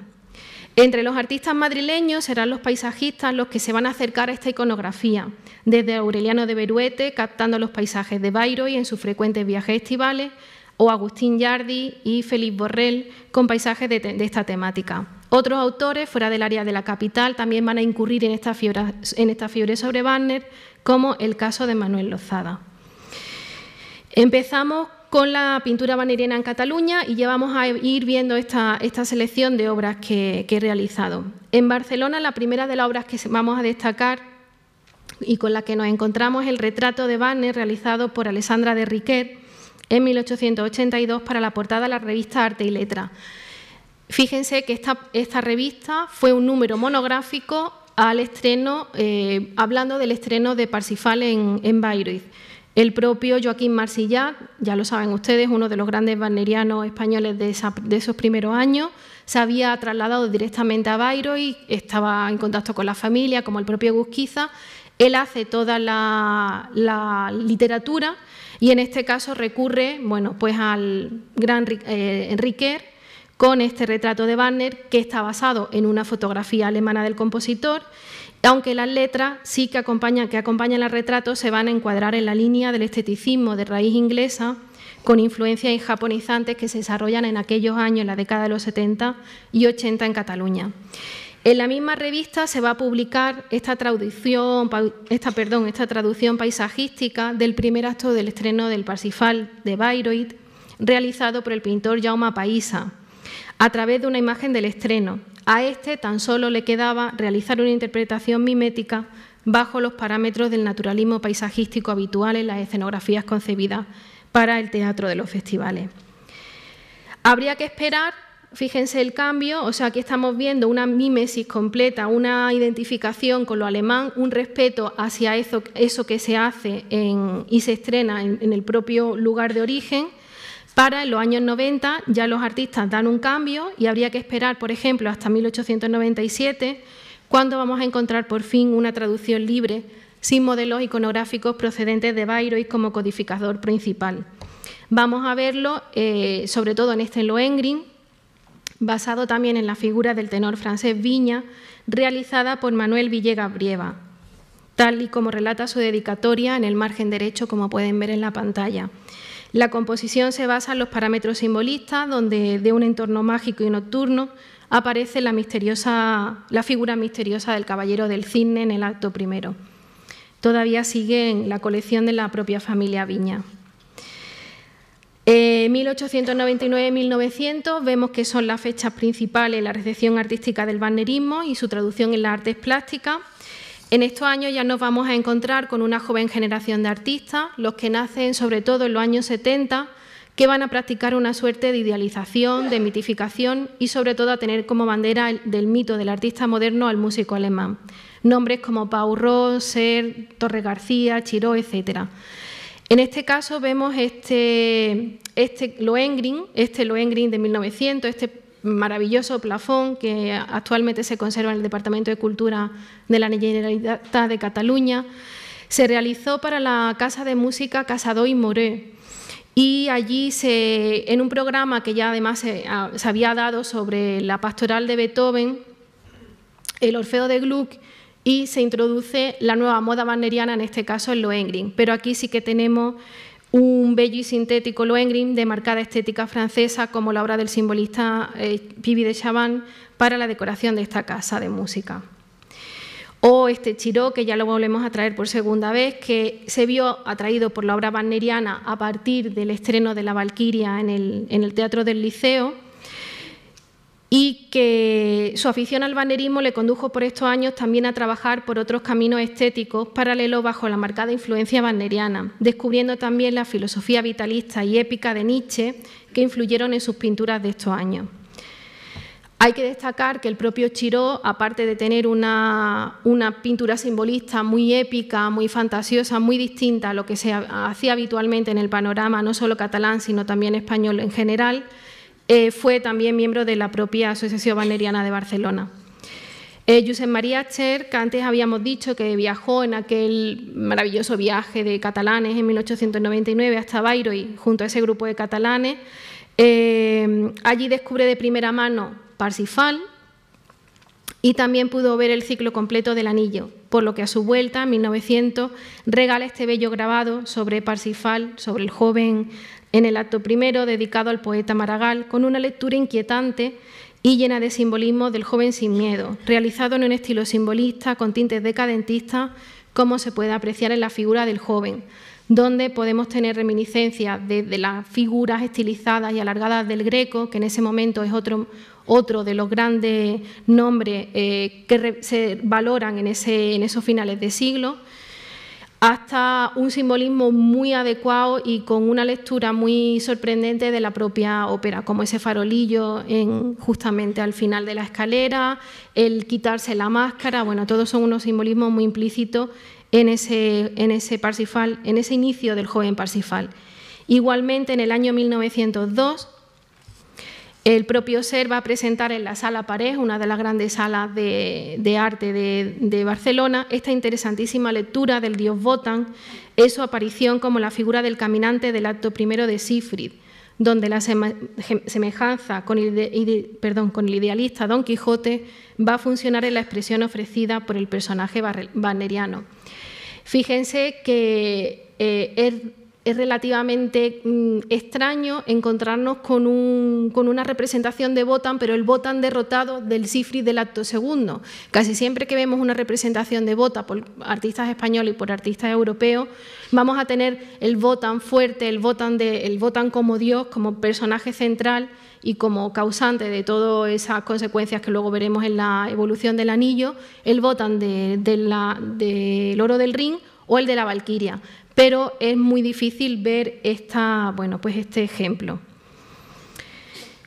Entre los artistas madrileños serán los paisajistas los que se van a acercar a esta iconografía, desde Aureliano de Beruete, captando los paisajes de Bairo y en sus frecuentes viajes estivales, o Agustín Yardi y Félix Borrell con paisajes de esta temática. Otros autores fuera del área de la capital también van a incurrir en esta fiebre, sobre Wagner, como el caso de Manuel Lozada. Empezamos con la pintura wagneriana en Cataluña y ya vamos a ir viendo esta, selección de obras que, que, he realizado. En Barcelona, la primera de las obras que vamos a destacar y con la que nos encontramos es el retrato de Wagner realizado por Alessandra de Riquet en 1882 para la portada de la revista Arte y Letra. Fíjense que esta, revista fue un número monográfico al estreno, eh, hablando del estreno de Parsifal en, Bayreuth. El propio Joaquín Marsillac, ya lo saben ustedes, uno de los grandes wagnerianos españoles de, esos primeros años, se había trasladado directamente a Bayreuth, estaba en contacto con la familia, como el propio Gusquiza. Él hace toda la, literatura y en este caso recurre bueno, pues al gran eh, Enrique con este retrato de Wagner que está basado en una fotografía alemana del compositor, aunque las letras sí que acompañan, que al retrato se van a encuadrar en la línea del esteticismo de raíz inglesa con influencias japonizantes que se desarrollan en aquellos años, en la década de los 70 y 80 en Cataluña. En la misma revista se va a publicar esta traducción, perdón, esta traducción paisajística del primer acto del estreno del Parsifal de Bayreuth, realizado por el pintor Jaume Paisa, a través de una imagen del estreno. A este tan solo le quedaba realizar una interpretación mimética bajo los parámetros del naturalismo paisajístico habitual en las escenografías concebidas para el teatro de los festivales. Habría que esperar, fíjense el cambio, o sea, aquí estamos viendo una mímesis completa, una identificación con lo alemán, un respeto hacia eso, que se hace y se estrena en el propio lugar de origen para los años 90 ya los artistas dan un cambio y habría que esperar, por ejemplo, hasta 1897, cuando vamos a encontrar por fin una traducción libre sin modelos iconográficos procedentes de Bayreuth como codificador principal. Vamos a verlo eh, sobre todo en este Lohengrin, basado también en la figura del tenor francés Viña, realizada por Manuel Villegas Brieva, tal y como relata su dedicatoria en el margen derecho, como pueden ver en la pantalla. La composición se basa en los parámetros simbolistas, donde de un entorno mágico y nocturno aparece la, misteriosa, la figura misteriosa del caballero del cisne en el acto primero. Todavía sigue en la colección de la propia familia Viña. 1899-1900 eh, vemos que son las fechas principales la recepción artística del bannerismo y su traducción en las artes plásticas en estos años ya nos vamos a encontrar con una joven generación de artistas, los que nacen sobre todo en los años 70, que van a practicar una suerte de idealización, de mitificación y sobre todo a tener como bandera del mito del artista moderno al músico alemán. Nombres como Paul Ross, Ser, Torre García, Chiró, etc. En este caso vemos este, este Lohengrin, este de 1900, este maravilloso plafón que actualmente se conserva en el Departamento de Cultura de la Generalitat de Cataluña, se realizó para la Casa de Música Casado y Moré. Y allí, se, en un programa que ya además se, había dado sobre la pastoral de Beethoven, el Orfeo de Gluck, y se introduce la nueva moda wagneriana, en este caso el Lohengrin. Pero aquí sí que tenemos un bello y sintético Lohengrin de marcada estética francesa como la obra del simbolista eh, de Chaban para la decoración de esta casa de música. O este Chiró, que ya lo volvemos a traer por segunda vez, que se vio atraído por la obra wagneriana a partir del estreno de La Valquiria en el Teatro del Liceo, y que su afición al bannerismo le condujo por estos años también a trabajar por otros caminos estéticos paralelos bajo la marcada influencia banneriana, descubriendo también la filosofía vitalista y épica de Nietzsche que influyeron en sus pinturas de estos años. Hay que destacar que el propio Chiró, aparte de tener una, una pintura simbolista muy épica, muy fantasiosa, muy distinta a lo que se hacía habitualmente en el panorama, no solo catalán, sino también español en general, eh, fue también miembro de la propia Asociación Valeriana de Barcelona. Eh, Josep María Cher, que antes habíamos dicho que viajó en aquel maravilloso viaje de catalanes en 1899 hasta Bayreuth junto a ese grupo de catalanes, eh, allí descubre de primera mano Parsifal y también pudo ver el ciclo completo del anillo, por lo que a su vuelta, en 1900, regala este bello grabado sobre Parsifal, sobre el joven en el acto primero dedicado al poeta Maragall, con una lectura inquietante y llena de simbolismo del joven sin miedo, realizado en un estilo simbolista con tintes decadentistas, como se puede apreciar en la figura del joven, donde podemos tener reminiscencias de, las figuras estilizadas y alargadas del Greco, que en ese momento es otro, de los grandes nombres eh, que se valoran en esos finales de siglo hasta un simbolismo muy adecuado y con una lectura muy sorprendente de la propia ópera, como ese farolillo en, justamente al final de la escalera, el quitarse la máscara, bueno, todos son unos simbolismos muy implícitos en ese, en ese Parsifal, en ese inicio del joven Parsifal. Igualmente, en el año 1902 el propio SER va a presentar en la Sala Pared, una de las grandes salas de, arte de, Barcelona, esta interesantísima lectura del dios Votan es su aparición como la figura del caminante del acto primero de Siegfried, donde la semejanza con el, perdón, con el idealista Don Quijote va a funcionar en la expresión ofrecida por el personaje wagneriano. Fíjense que eh, es relativamente mm, extraño encontrarnos con, una representación de Botan, pero el botán derrotado del Sifri del acto segundo. Casi siempre que vemos una representación de Botan por artistas españoles y por artistas europeos, vamos a tener el botán fuerte, el Botan, como Dios, como personaje central y como causante de todas esas consecuencias que luego veremos en la evolución del anillo, el botán del oro del ring o el de la Valquiria pero es muy difícil ver esta, pues este ejemplo.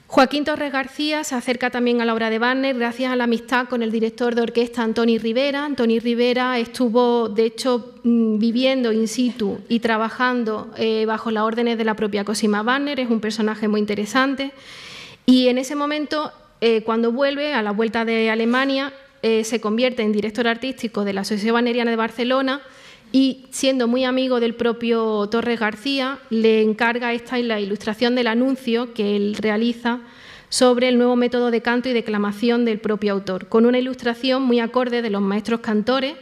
Joaquín Torres García se acerca también a la obra de Wagner gracias a la amistad con el director de orquesta Antoni Rivera. Antoni Rivera estuvo, de hecho, mm, viviendo in situ y trabajando eh, bajo las órdenes de la propia Cosima Wagner. Es un personaje muy interesante. Y en ese momento, eh, cuando vuelve a la vuelta de Alemania, eh, se convierte en director artístico de la Asociación Wagneriana de Barcelona y siendo muy amigo del propio Torres García, le encarga esta la ilustración del anuncio que él realiza sobre el nuevo método de canto y declamación del propio autor, con una ilustración muy acorde de los maestros cantores.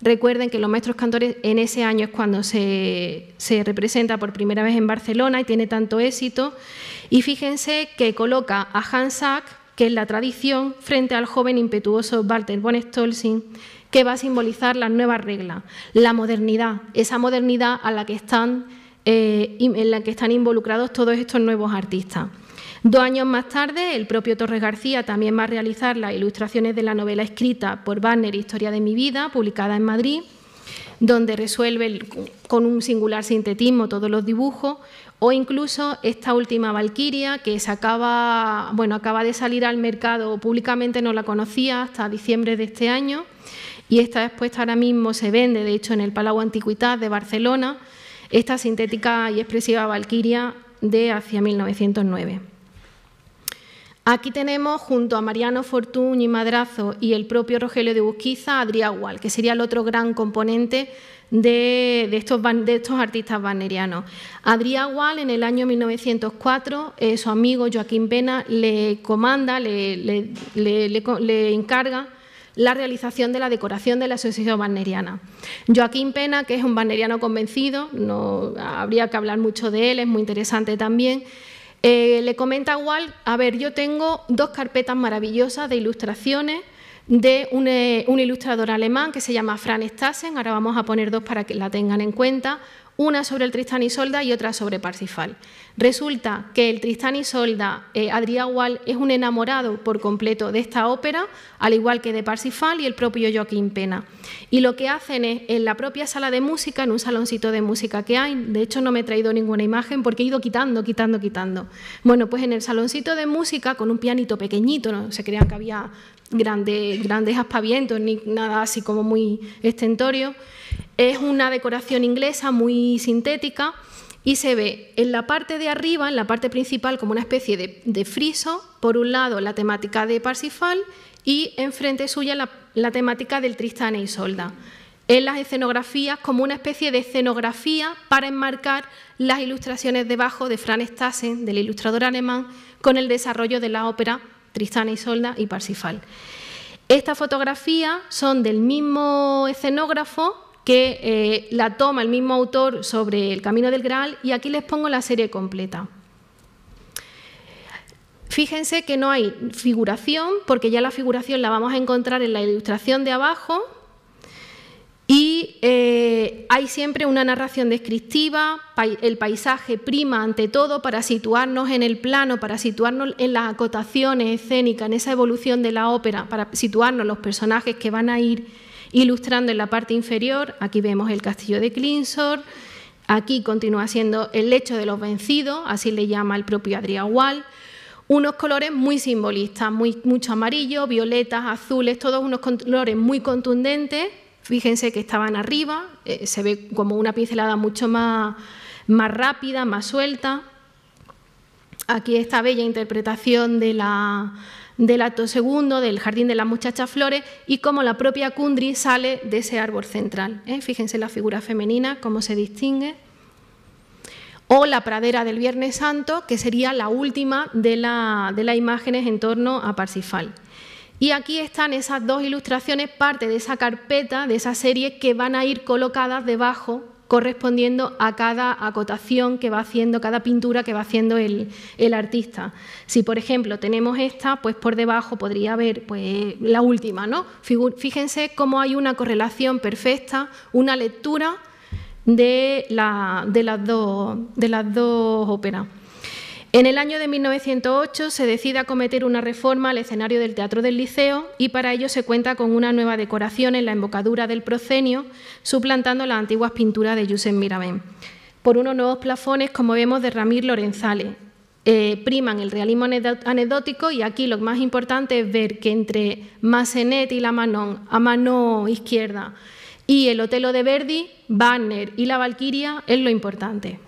Recuerden que los maestros cantores en ese año es cuando se, representa por primera vez en Barcelona y tiene tanto éxito. Y fíjense que coloca a Hans Sack, que es la tradición, frente al joven impetuoso Walter von Stolzing que va a simbolizar las nuevas reglas, la modernidad, esa modernidad a la que están, eh, en la que están involucrados todos estos nuevos artistas. Dos años más tarde, el propio Torres García también va a realizar las ilustraciones de la novela escrita por Banner, Historia de mi vida, publicada en Madrid, donde resuelve con un singular sintetismo todos los dibujos, o incluso esta última Valquiria, que se acaba, bueno, acaba de salir al mercado públicamente, no la conocía hasta diciembre de este año, y esta expuesta ahora mismo se vende, de hecho, en el Palau Antiquitat de Barcelona, esta sintética y expresiva Valquiria de hacia 1909. Aquí tenemos, junto a Mariano Fortuny y Madrazo y el propio Rogelio de Busquiza, a que sería el otro gran componente de, estos, de estos, artistas wagnerianos. Wall, en el año 1904, eh, su amigo Joaquín Pena le comanda, le encarga la realización de la decoración de la Asociación Barneriana. Joaquín Pena, que es un wagneriano convencido, no habría que hablar mucho de él, es muy interesante también, eh, le comenta igual, a ver, yo tengo dos carpetas maravillosas de ilustraciones de un, eh, un ilustrador alemán que se llama Fran Stassen, ahora vamos a poner dos para que la tengan en cuenta, una sobre el Tristán y Solda y otra sobre Parsifal. Resulta que el Tristán y Solda, eh, es un enamorado por completo de esta ópera, al igual que de Parsifal y el propio Joaquín Pena. Y lo que hacen es, en la propia sala de música, en un saloncito de música que hay, de hecho no me he traído ninguna imagen porque he ido quitando, quitando, quitando. Bueno, pues en el saloncito de música, con un pianito pequeñito, no se crean que había grandes, grandes aspavientos ni nada así como muy estentorio, es una decoración inglesa muy sintética y se ve en la parte de arriba, en la parte principal, como una especie de, friso, por un lado la temática de Parsifal y enfrente suya la, temática del Tristán e Isolda. En las escenografías, como una especie de escenografía para enmarcar las ilustraciones debajo de Fran Stassen, del ilustrador alemán, con el desarrollo de la ópera Tristán e Isolda y Parsifal. Estas fotografías son del mismo escenógrafo que eh, la toma el mismo autor sobre el Camino del Graal y aquí les pongo la serie completa. Fíjense que no hay figuración, porque ya la figuración la vamos a encontrar en la ilustración de abajo, y eh, hay siempre una narración descriptiva, el paisaje prima ante todo para situarnos en el plano, para situarnos en las acotaciones escénicas, en esa evolución de la ópera, para situarnos los personajes que van a ir Ilustrando en la parte inferior, aquí vemos el castillo de Clinsor, aquí continúa siendo el lecho de los vencidos, así le llama el propio Adrián Wall. Unos colores muy simbolistas, muy, mucho amarillo, violetas, azules, todos unos colores muy contundentes. Fíjense que estaban arriba, eh, se ve como una pincelada mucho más, más rápida, más suelta. Aquí esta bella interpretación de la, del acto segundo, del jardín de las muchachas flores, y cómo la propia Kundry sale de ese árbol central. ¿eh? Fíjense la figura femenina, cómo se distingue. O la pradera del Viernes Santo, que sería la última de, de las imágenes en torno a Parsifal. Y aquí están esas dos ilustraciones, parte de esa carpeta, de esa serie, que van a ir colocadas debajo correspondiendo a cada acotación que va haciendo, cada pintura que va haciendo el, artista. Si, por ejemplo, tenemos esta, pues por debajo podría haber pues, la última. ¿no? Fíjense cómo hay una correlación perfecta, una lectura de, de las dos óperas. En el año de 1908 se decide acometer una reforma al escenario del Teatro del Liceo y para ello se cuenta con una nueva decoración en la embocadura del proscenio, suplantando las antiguas pinturas de Josep Mirabén, por unos nuevos plafones, como vemos, de Ramir Lorenzales. Eh, priman el realismo anecdótico y aquí lo más importante es ver que entre Massenet y la Manon, a mano izquierda, y el Otelo de Verdi, Wagner y la Valquiria es lo importante.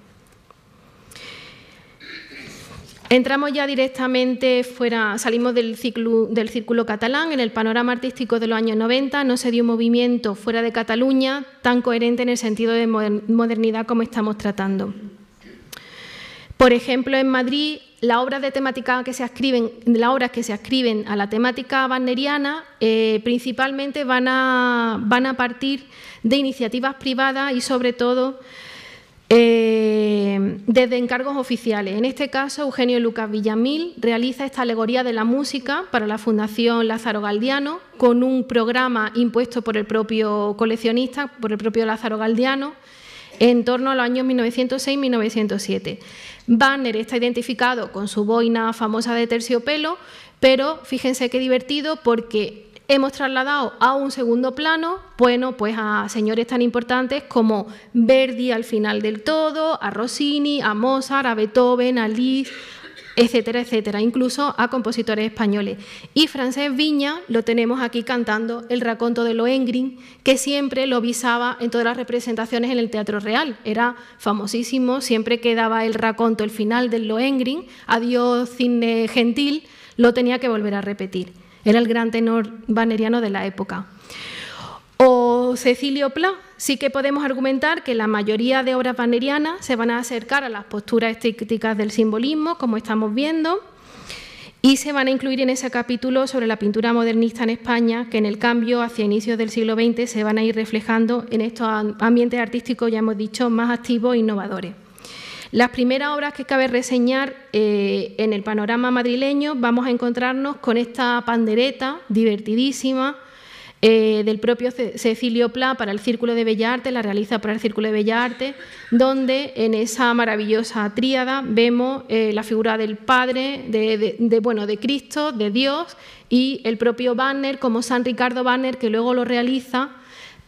Entramos ya directamente fuera, salimos del, del círculo catalán. En el panorama artístico de los años 90 no se dio un movimiento fuera de Cataluña tan coherente en el sentido de modernidad como estamos tratando. Por ejemplo, en Madrid, las obras de temática que se ascriben, las obras que se escriben a la temática wagneriana, eh, principalmente van a, van a partir de iniciativas privadas y sobre todo eh, desde encargos oficiales. En este caso, Eugenio Lucas Villamil realiza esta alegoría de la música para la Fundación Lázaro Galdiano, con un programa impuesto por el propio coleccionista, por el propio Lázaro Galdiano, en torno a los años 1906-1907. Banner está identificado con su boina famosa de terciopelo, pero fíjense qué divertido porque Hemos trasladado a un segundo plano, bueno, pues a señores tan importantes como Verdi al final del todo, a Rossini, a Mozart, a Beethoven, a Liszt, etcétera, etcétera, incluso a compositores españoles. Y Francés Viña lo tenemos aquí cantando el raconto de Lohengrin, que siempre lo visaba en todas las representaciones en el Teatro Real. Era famosísimo, siempre quedaba el raconto, el final del Lohengrin, adiós cine gentil, lo tenía que volver a repetir. Era el gran tenor vaneriano de la época. O Cecilio Pla, sí que podemos argumentar que la mayoría de obras vanerianas se van a acercar a las posturas estéticas del simbolismo, como estamos viendo, y se van a incluir en ese capítulo sobre la pintura modernista en España, que en el cambio hacia inicios del siglo XX se van a ir reflejando en estos ambientes artísticos, ya hemos dicho, más activos e innovadores. Las primeras obras que cabe reseñar eh, en el panorama madrileño vamos a encontrarnos con esta pandereta divertidísima eh, del propio Cecilio Pla para el Círculo de Artes, la realiza para el Círculo de Artes, donde en esa maravillosa tríada vemos eh, la figura del Padre, de, bueno, de Cristo, de Dios y el propio Banner como San Ricardo Banner, que luego lo realiza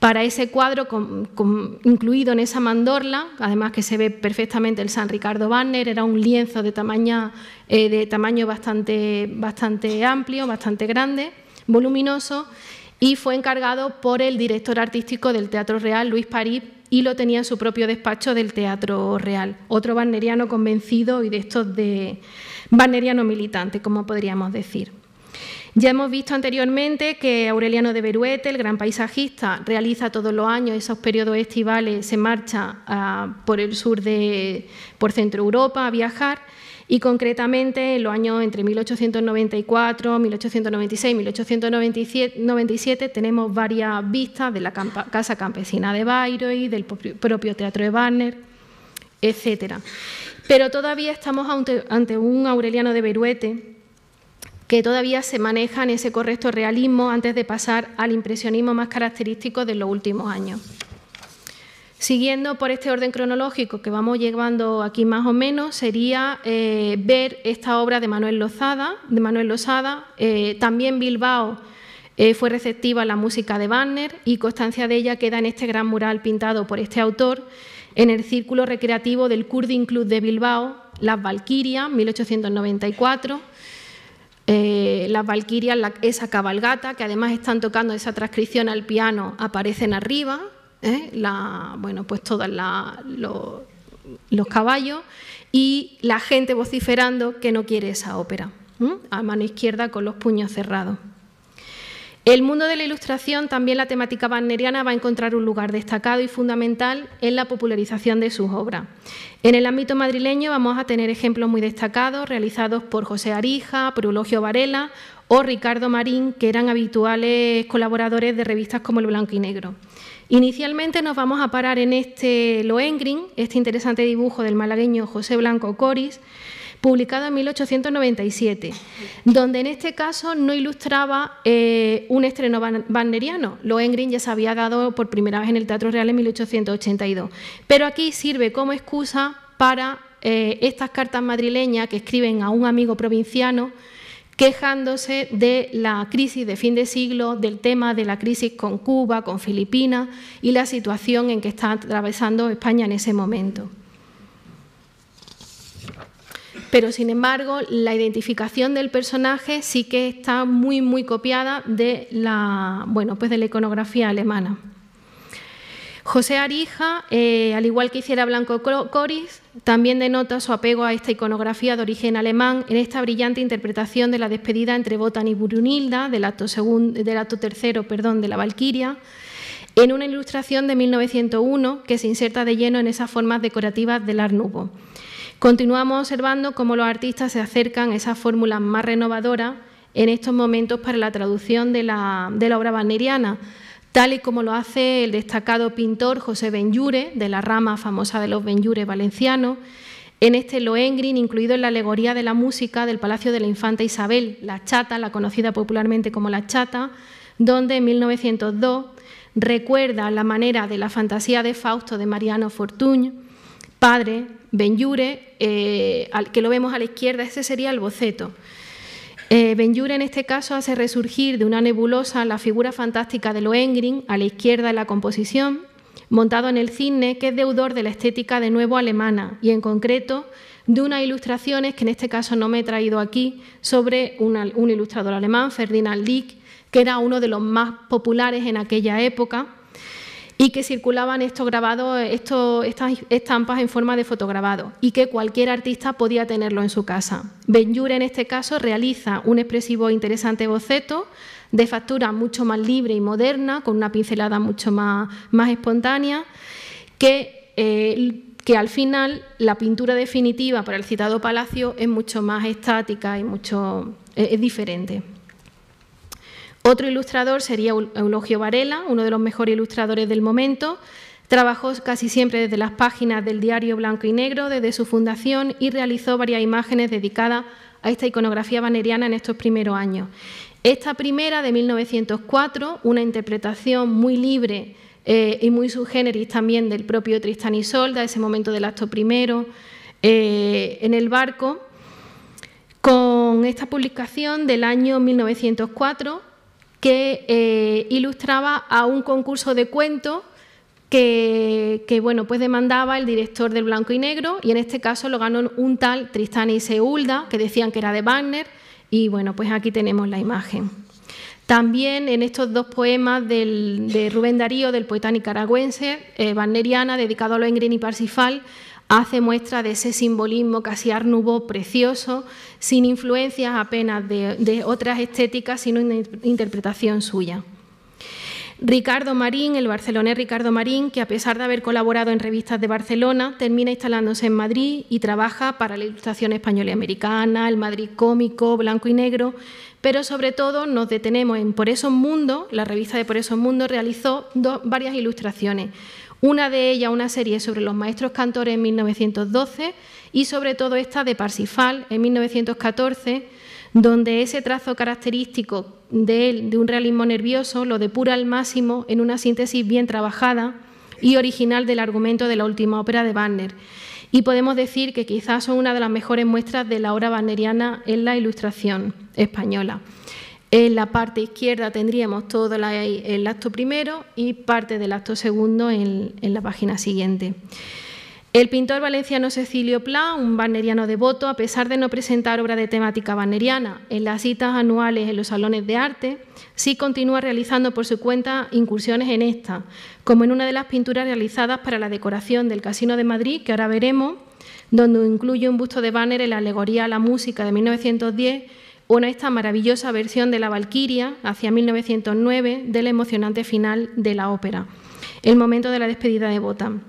para ese cuadro incluido en esa mandorla, además que se ve perfectamente el San Ricardo Banner, era un lienzo de, tamaña, eh, de tamaño bastante, bastante amplio, bastante grande, voluminoso, y fue encargado por el director artístico del Teatro Real, Luis París, y lo tenía en su propio despacho del Teatro Real. Otro Banneriano convencido y de estos de Banneriano militante, como podríamos decir. Ya hemos visto anteriormente que Aureliano de Beruete, el gran paisajista, realiza todos los años esos periodos estivales, se marcha ah, por el sur de, por Centro Europa a viajar y concretamente en los años entre 1894, 1896 1897 tenemos varias vistas de la Casa Campesina de Bayreuth, del propio Teatro de Barner, etcétera. Pero todavía estamos ante, ante un Aureliano de Beruete que todavía se manejan ese correcto realismo antes de pasar al impresionismo más característico de los últimos años. Siguiendo por este orden cronológico que vamos llevando aquí más o menos, sería eh, ver esta obra de Manuel Lozada. De Manuel Lozada. Eh, también Bilbao eh, fue receptiva a la música de Wagner y constancia de ella queda en este gran mural pintado por este autor en el círculo recreativo del Kurdin Club de Bilbao, Las Valquirias, 1894 eh, las valquirias, esa cabalgata, que además están tocando esa transcripción al piano, aparecen arriba, ¿eh? la, bueno, pues todos los caballos, y la gente vociferando que no quiere esa ópera, a mano izquierda con los puños cerrados. El mundo de la ilustración, también la temática wagneriana, va a encontrar un lugar destacado y fundamental en la popularización de sus obras. En el ámbito madrileño vamos a tener ejemplos muy destacados realizados por José Arija, Prologio Varela o Ricardo Marín, que eran habituales colaboradores de revistas como El Blanco y Negro. Inicialmente nos vamos a parar en este Lohengrin, este interesante dibujo del malagueño José Blanco Coris, publicado en 1897, donde en este caso no ilustraba eh, un estreno wagneriano. Lohengrin ya se había dado por primera vez en el Teatro Real en 1882, pero aquí sirve como excusa para eh, estas cartas madrileñas que escriben a un amigo provinciano quejándose de la crisis de fin de siglo, del tema de la crisis con Cuba, con Filipinas y la situación en que está atravesando España en ese momento pero sin embargo la identificación del personaje sí que está muy muy copiada de la, pues de la iconografía alemana. José Arija, eh, al igual que hiciera Blanco Coris, también denota su apego a esta iconografía de origen alemán en esta brillante interpretación de la despedida entre Botan y Brunilda del acto, segundo, del acto tercero perdón, de la Valquiria, en una ilustración de 1901 que se inserta de lleno en esas formas decorativas del Arnubo. Continuamos observando cómo los artistas se acercan a esas fórmulas más renovadoras en estos momentos para la traducción de la, obra wagneriana, tal y como lo hace el destacado pintor José Benyure, de la rama famosa de los Benyure valencianos, en este Loengrin incluido en la alegoría de la música del Palacio de la Infanta Isabel, la chata, la conocida popularmente como la chata, donde en 1902 recuerda la manera de la fantasía de Fausto de Mariano Fortuny, padre Benyure, eh, que lo vemos a la izquierda, ese sería el boceto. Eh, en este caso hace resurgir de una nebulosa la figura fantástica de Lohengrin, a la izquierda de la composición, montado en el cine, que es deudor de la estética de nuevo alemana y en concreto de unas ilustraciones que en este caso no me he traído aquí, sobre un ilustrador alemán, Ferdinand Dick, que era uno de los más populares en aquella época y que circulaban estos grabados, estas estampas en forma de fotograbado y que cualquier artista podía tenerlo en su casa. Benyure en este caso realiza un expresivo interesante boceto de factura mucho más libre y moderna, con una pincelada mucho más, más espontánea, que, eh, al final la pintura definitiva para el citado palacio es mucho más estática y mucho, es diferente. Otro ilustrador sería Eulogio Varela, uno de los mejores ilustradores del momento. Trabajó casi siempre desde las páginas del diario Blanco y Negro, desde su fundación, y realizó varias imágenes dedicadas a esta iconografía baneriana en estos primeros años. Esta primera, de 1904, una interpretación muy libre eh, y muy subgéneris también del propio Tristan y Solda, ese momento del acto primero, eh, en el barco. Con esta publicación del año 1904 que eh, ilustraba a un concurso de cuentos que, bueno, pues demandaba el director del Blanco y Negro y en este caso lo ganó un tal Tristán y Seulda, que decían que era de Wagner y bueno, pues aquí tenemos la imagen. También en estos dos poemas de Rubén Darío, del poeta nicaragüense, eh, wagneriana, dedicado a Lohengrin y Parsifal, hace muestra de ese simbolismo casi arnubó precioso, sin influencias apenas de, otras estéticas, sino una interpretación suya. Ricardo Marín, el barcelonés Ricardo Marín, que a pesar de haber colaborado en revistas de Barcelona, termina instalándose en Madrid y trabaja para la Ilustración Española y Americana, el Madrid Cómico, Blanco y Negro, pero sobre todo nos detenemos en Por esos Mundo, la revista de Por esos Mundo realizó varias ilustraciones. Una de ellas, una serie sobre los maestros cantores en 1912 y sobre todo esta de Parsifal en 1914, donde ese trazo característico de un realismo nervioso, lo depura al máximo en una síntesis bien trabajada y original del argumento de la última ópera de Wagner. Y podemos decir que quizás son una de las mejores muestras de la obra wagneriana en la ilustración española. En la parte izquierda tendríamos todo el acto primero y parte del acto segundo en, la página siguiente. El pintor valenciano Cecilio Pla, un barneriano devoto, a pesar de no presentar obra de temática barneriana en las citas anuales en los salones de arte, sí continúa realizando por su cuenta incursiones en esta, como en una de las pinturas realizadas para la decoración del Casino de Madrid, que ahora veremos, donde incluye un busto de Banner en la alegoría a la música de 1910 una esta maravillosa versión de La Valquiria hacia 1909 del emocionante final de la ópera, el momento de la despedida de Botán.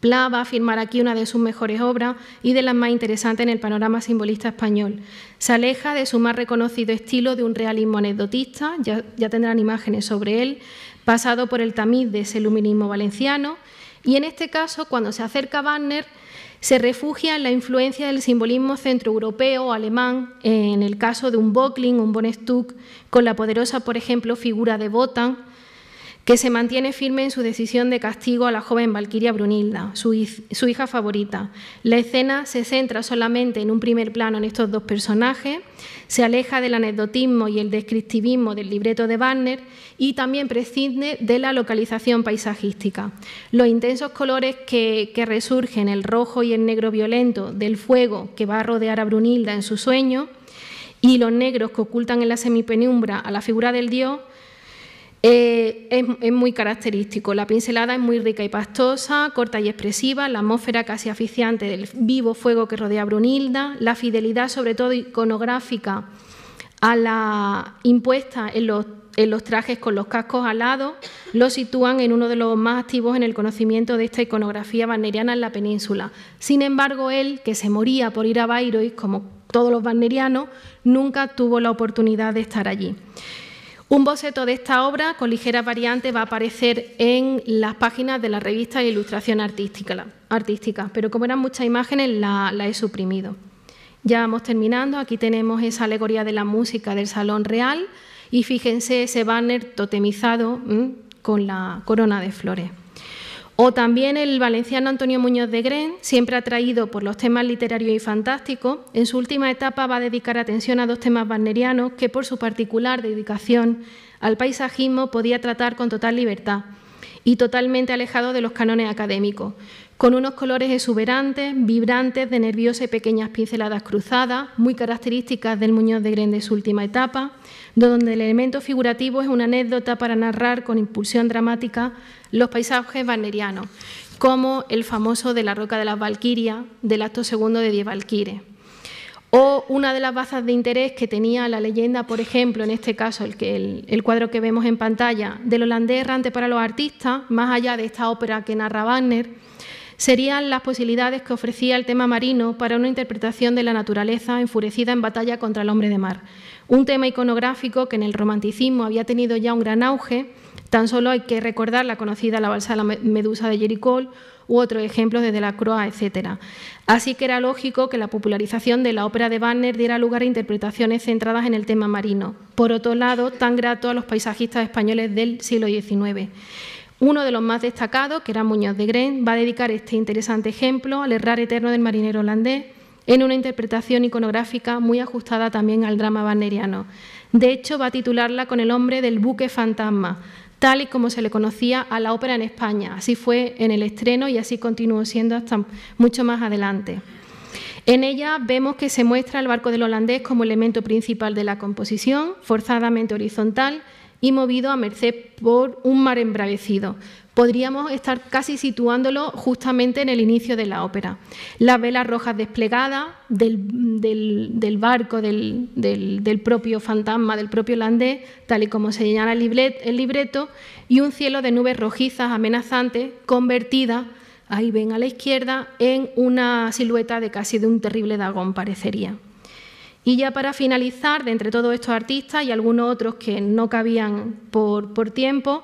Pla va a firmar aquí una de sus mejores obras y de las más interesantes en el panorama simbolista español. Se aleja de su más reconocido estilo de un realismo anecdotista, ya, tendrán imágenes sobre él, pasado por el tamiz de ese luminismo valenciano, y en este caso, cuando se acerca a Wagner, se refugia en la influencia del simbolismo centroeuropeo alemán, eh, en el caso de un bockling, un bonestuck, con la poderosa, por ejemplo, figura de Botan, que se mantiene firme en su decisión de castigo a la joven Valquiria Brunilda, su, hija favorita. La escena se centra solamente en un primer plano en estos dos personajes, se aleja del anecdotismo y el descriptivismo del libreto de Wagner y también prescinde de la localización paisajística. Los intensos colores que, que resurgen, el rojo y el negro violento del fuego que va a rodear a Brunilda en su sueño, y los negros que ocultan en la semipenumbra a la figura del dios eh, es, muy característico. La pincelada es muy rica y pastosa, corta y expresiva, la atmósfera casi aficiante del vivo fuego que rodea a Brunilda, la fidelidad, sobre todo iconográfica, a la impuesta en los, trajes con los cascos alados, lo sitúan en uno de los más activos en el conocimiento de esta iconografía wagneriana en la península. Sin embargo, él, que se moría por ir a Bayreuth, como todos los wagnerianos, nunca tuvo la oportunidad de estar allí. Un boceto de esta obra, con ligera variante va a aparecer en las páginas de la revista de Ilustración Artística, artística pero como eran muchas imágenes, la, la he suprimido. Ya vamos terminando, aquí tenemos esa alegoría de la música del Salón Real y fíjense ese banner totemizado con la corona de flores. O también el valenciano Antonio Muñoz de Gren, siempre atraído por los temas literarios y fantásticos, en su última etapa va a dedicar atención a dos temas wagnerianos que por su particular dedicación al paisajismo podía tratar con total libertad y totalmente alejado de los cánones académicos, con unos colores exuberantes, vibrantes, de nerviosas y pequeñas pinceladas cruzadas, muy características del Muñoz de Gren de su última etapa, donde el elemento figurativo es una anécdota para narrar con impulsión dramática los paisajes wagnerianos, como el famoso de la Roca de las Valquirias del acto segundo de Die Valquire. O una de las bazas de interés que tenía la leyenda, por ejemplo, en este caso, el, el, el cuadro que vemos en pantalla, del holandés errante para los artistas, más allá de esta ópera que narra Wagner, serían las posibilidades que ofrecía el tema marino para una interpretación de la naturaleza enfurecida en batalla contra el hombre de mar, un tema iconográfico que en el romanticismo había tenido ya un gran auge, tan solo hay que recordar la conocida la balsa de la medusa de Jericó u otros ejemplos desde la Croa, etc. Así que era lógico que la popularización de la ópera de Wagner diera lugar a interpretaciones centradas en el tema marino, por otro lado, tan grato a los paisajistas españoles del siglo XIX. Uno de los más destacados, que era Muñoz de Gren, va a dedicar este interesante ejemplo al errar eterno del marinero holandés, en una interpretación iconográfica muy ajustada también al drama wagneriano. De hecho, va a titularla con el nombre del buque fantasma, tal y como se le conocía a la ópera en España. Así fue en el estreno y así continuó siendo hasta mucho más adelante. En ella vemos que se muestra el barco del holandés como elemento principal de la composición, forzadamente horizontal y movido a merced por un mar embravecido, podríamos estar casi situándolo justamente en el inicio de la ópera. Las velas rojas desplegadas del, barco, del, propio fantasma, del propio holandés, tal y como se señala el, libreto, y un cielo de nubes rojizas amenazantes convertida, ahí ven a la izquierda, en una silueta de casi de un terrible dragón parecería. Y ya para finalizar, de entre todos estos artistas y algunos otros que no cabían por tiempo,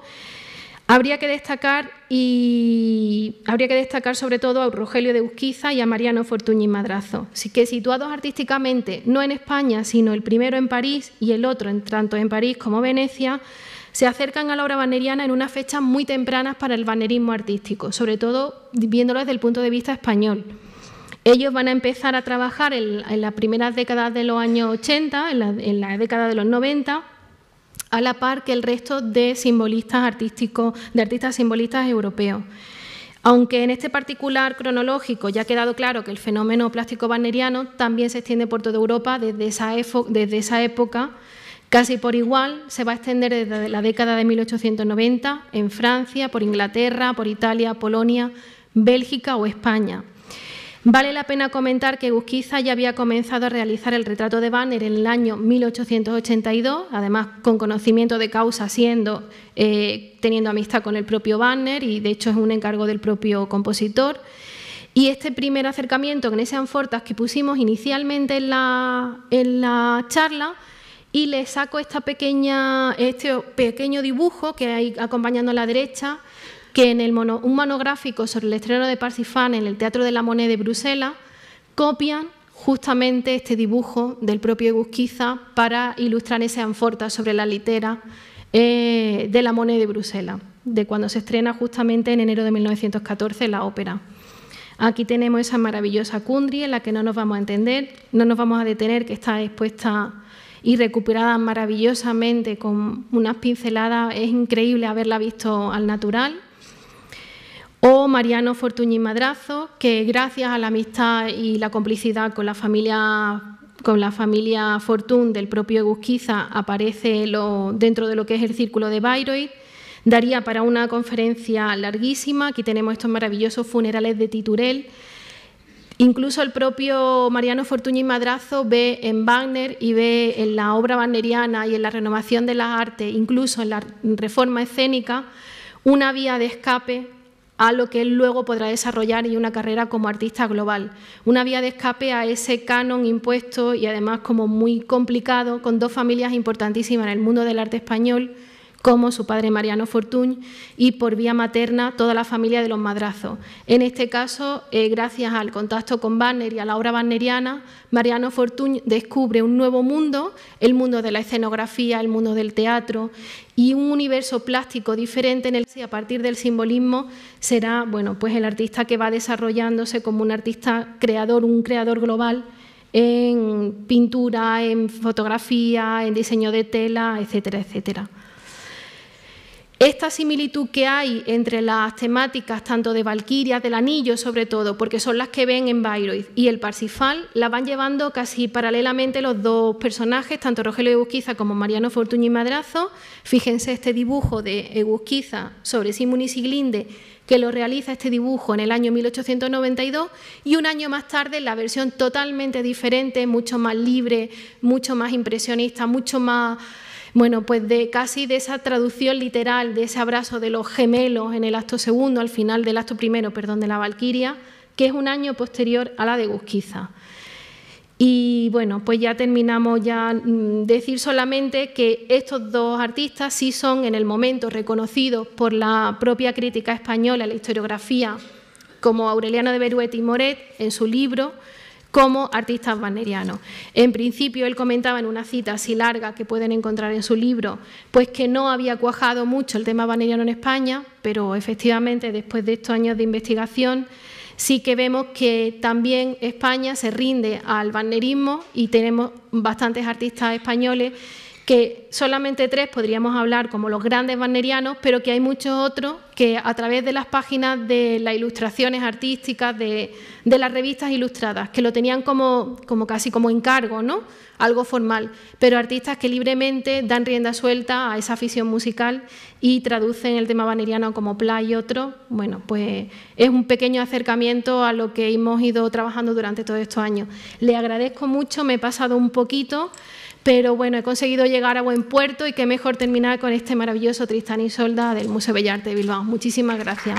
Habría que destacar y habría que destacar sobre todo a Rogelio de Usquiza y a Mariano Fortuny Madrazo, que situados artísticamente no en España, sino el primero en París y el otro tanto en París como Venecia, se acercan a la obra vaneriana en unas fechas muy tempranas para el vanerismo artístico, sobre todo viéndolo desde el punto de vista español. Ellos van a empezar a trabajar en, las primeras décadas de los años 80, en la, en la década de los 90 a la par que el resto de simbolistas artísticos, de artistas simbolistas europeos. Aunque en este particular cronológico ya ha quedado claro que el fenómeno plástico wagneriano también se extiende por toda Europa desde esa, desde esa época, casi por igual se va a extender desde la década de 1890 en Francia, por Inglaterra, por Italia, Polonia, Bélgica o España. Vale la pena comentar que Busquiza ya había comenzado a realizar el retrato de Banner en el año 1882, además con conocimiento de causa, siendo eh, teniendo amistad con el propio Banner y de hecho es un encargo del propio compositor. Y este primer acercamiento con ese anfortas que pusimos inicialmente en la, en la charla, y le saco esta pequeña, este pequeño dibujo que hay acompañando a la derecha, que en el un monográfico sobre el estreno de Parsifal en el Teatro de la Moneda de Bruselas copian justamente este dibujo del propio Egusquiza para ilustrar ese anforta sobre la litera eh, de la Moneda de Bruselas, de cuando se estrena justamente en enero de 1914 la ópera. Aquí tenemos esa maravillosa Kundry en la que no nos vamos a entender, no nos vamos a detener, que está expuesta y recuperada maravillosamente con unas pinceladas. Es increíble haberla visto al natural o Mariano Fortuny Madrazo, que gracias a la amistad y la complicidad con la familia con del propio Egusquiza aparece dentro de lo que es el círculo de Bayreuth. Daría para una conferencia larguísima. Aquí tenemos estos maravillosos funerales de Titurel. Incluso el propio Mariano Fortuny Madrazo ve en Wagner y ve en la obra wagneriana y en la renovación de las artes, incluso en la reforma escénica, una vía de escape a lo que él luego podrá desarrollar y una carrera como artista global. Una vía de escape a ese canon impuesto y además como muy complicado, con dos familias importantísimas en el mundo del arte español, como su padre Mariano Fortuny y por vía materna toda la familia de los madrazos. En este caso, eh, gracias al contacto con Banner y a la obra banneriana, Mariano Fortuny descubre un nuevo mundo, el mundo de la escenografía, el mundo del teatro y un universo plástico diferente en el que a partir del simbolismo será bueno, pues el artista que va desarrollándose como un artista creador, un creador global en pintura, en fotografía, en diseño de tela, etcétera, etcétera. Esta similitud que hay entre las temáticas tanto de Valquiria del Anillo sobre todo, porque son las que ven en Bayreuth, y el Parsifal, la van llevando casi paralelamente los dos personajes, tanto Rogelio Egusquiza como Mariano Fortuño y Madrazo. Fíjense este dibujo de Egusquiza sobre Simón y Siglinde, que lo realiza este dibujo en el año 1892, y un año más tarde la versión totalmente diferente, mucho más libre, mucho más impresionista, mucho más bueno, pues de casi de esa traducción literal, de ese abrazo de los gemelos en el acto segundo, al final del acto primero, perdón, de la Valquiria, que es un año posterior a la de Gusquiza. Y bueno, pues ya terminamos ya mm, decir solamente que estos dos artistas sí son en el momento reconocidos por la propia crítica española, la historiografía, como Aureliano de Beruet y Moret en su libro como artistas wagnerianos. En principio, él comentaba en una cita así larga que pueden encontrar en su libro, pues que no había cuajado mucho el tema wagneriano en España, pero efectivamente después de estos años de investigación sí que vemos que también España se rinde al wagnerismo y tenemos bastantes artistas españoles que solamente tres podríamos hablar como los grandes wagnerianos, pero que hay muchos otros que a través de las páginas de las ilustraciones artísticas, de, las revistas ilustradas, que lo tenían como, como casi como encargo, ¿no? algo formal, pero artistas que libremente dan rienda suelta a esa afición musical y traducen el tema wagneriano como play y otro. Bueno, pues es un pequeño acercamiento a lo que hemos ido trabajando durante todos estos años. Le agradezco mucho, me he pasado un poquito pero bueno, he conseguido llegar a buen puerto y qué mejor terminar con este maravilloso Tristán y Solda del Museo Bellarte de Bilbao. Muchísimas gracias.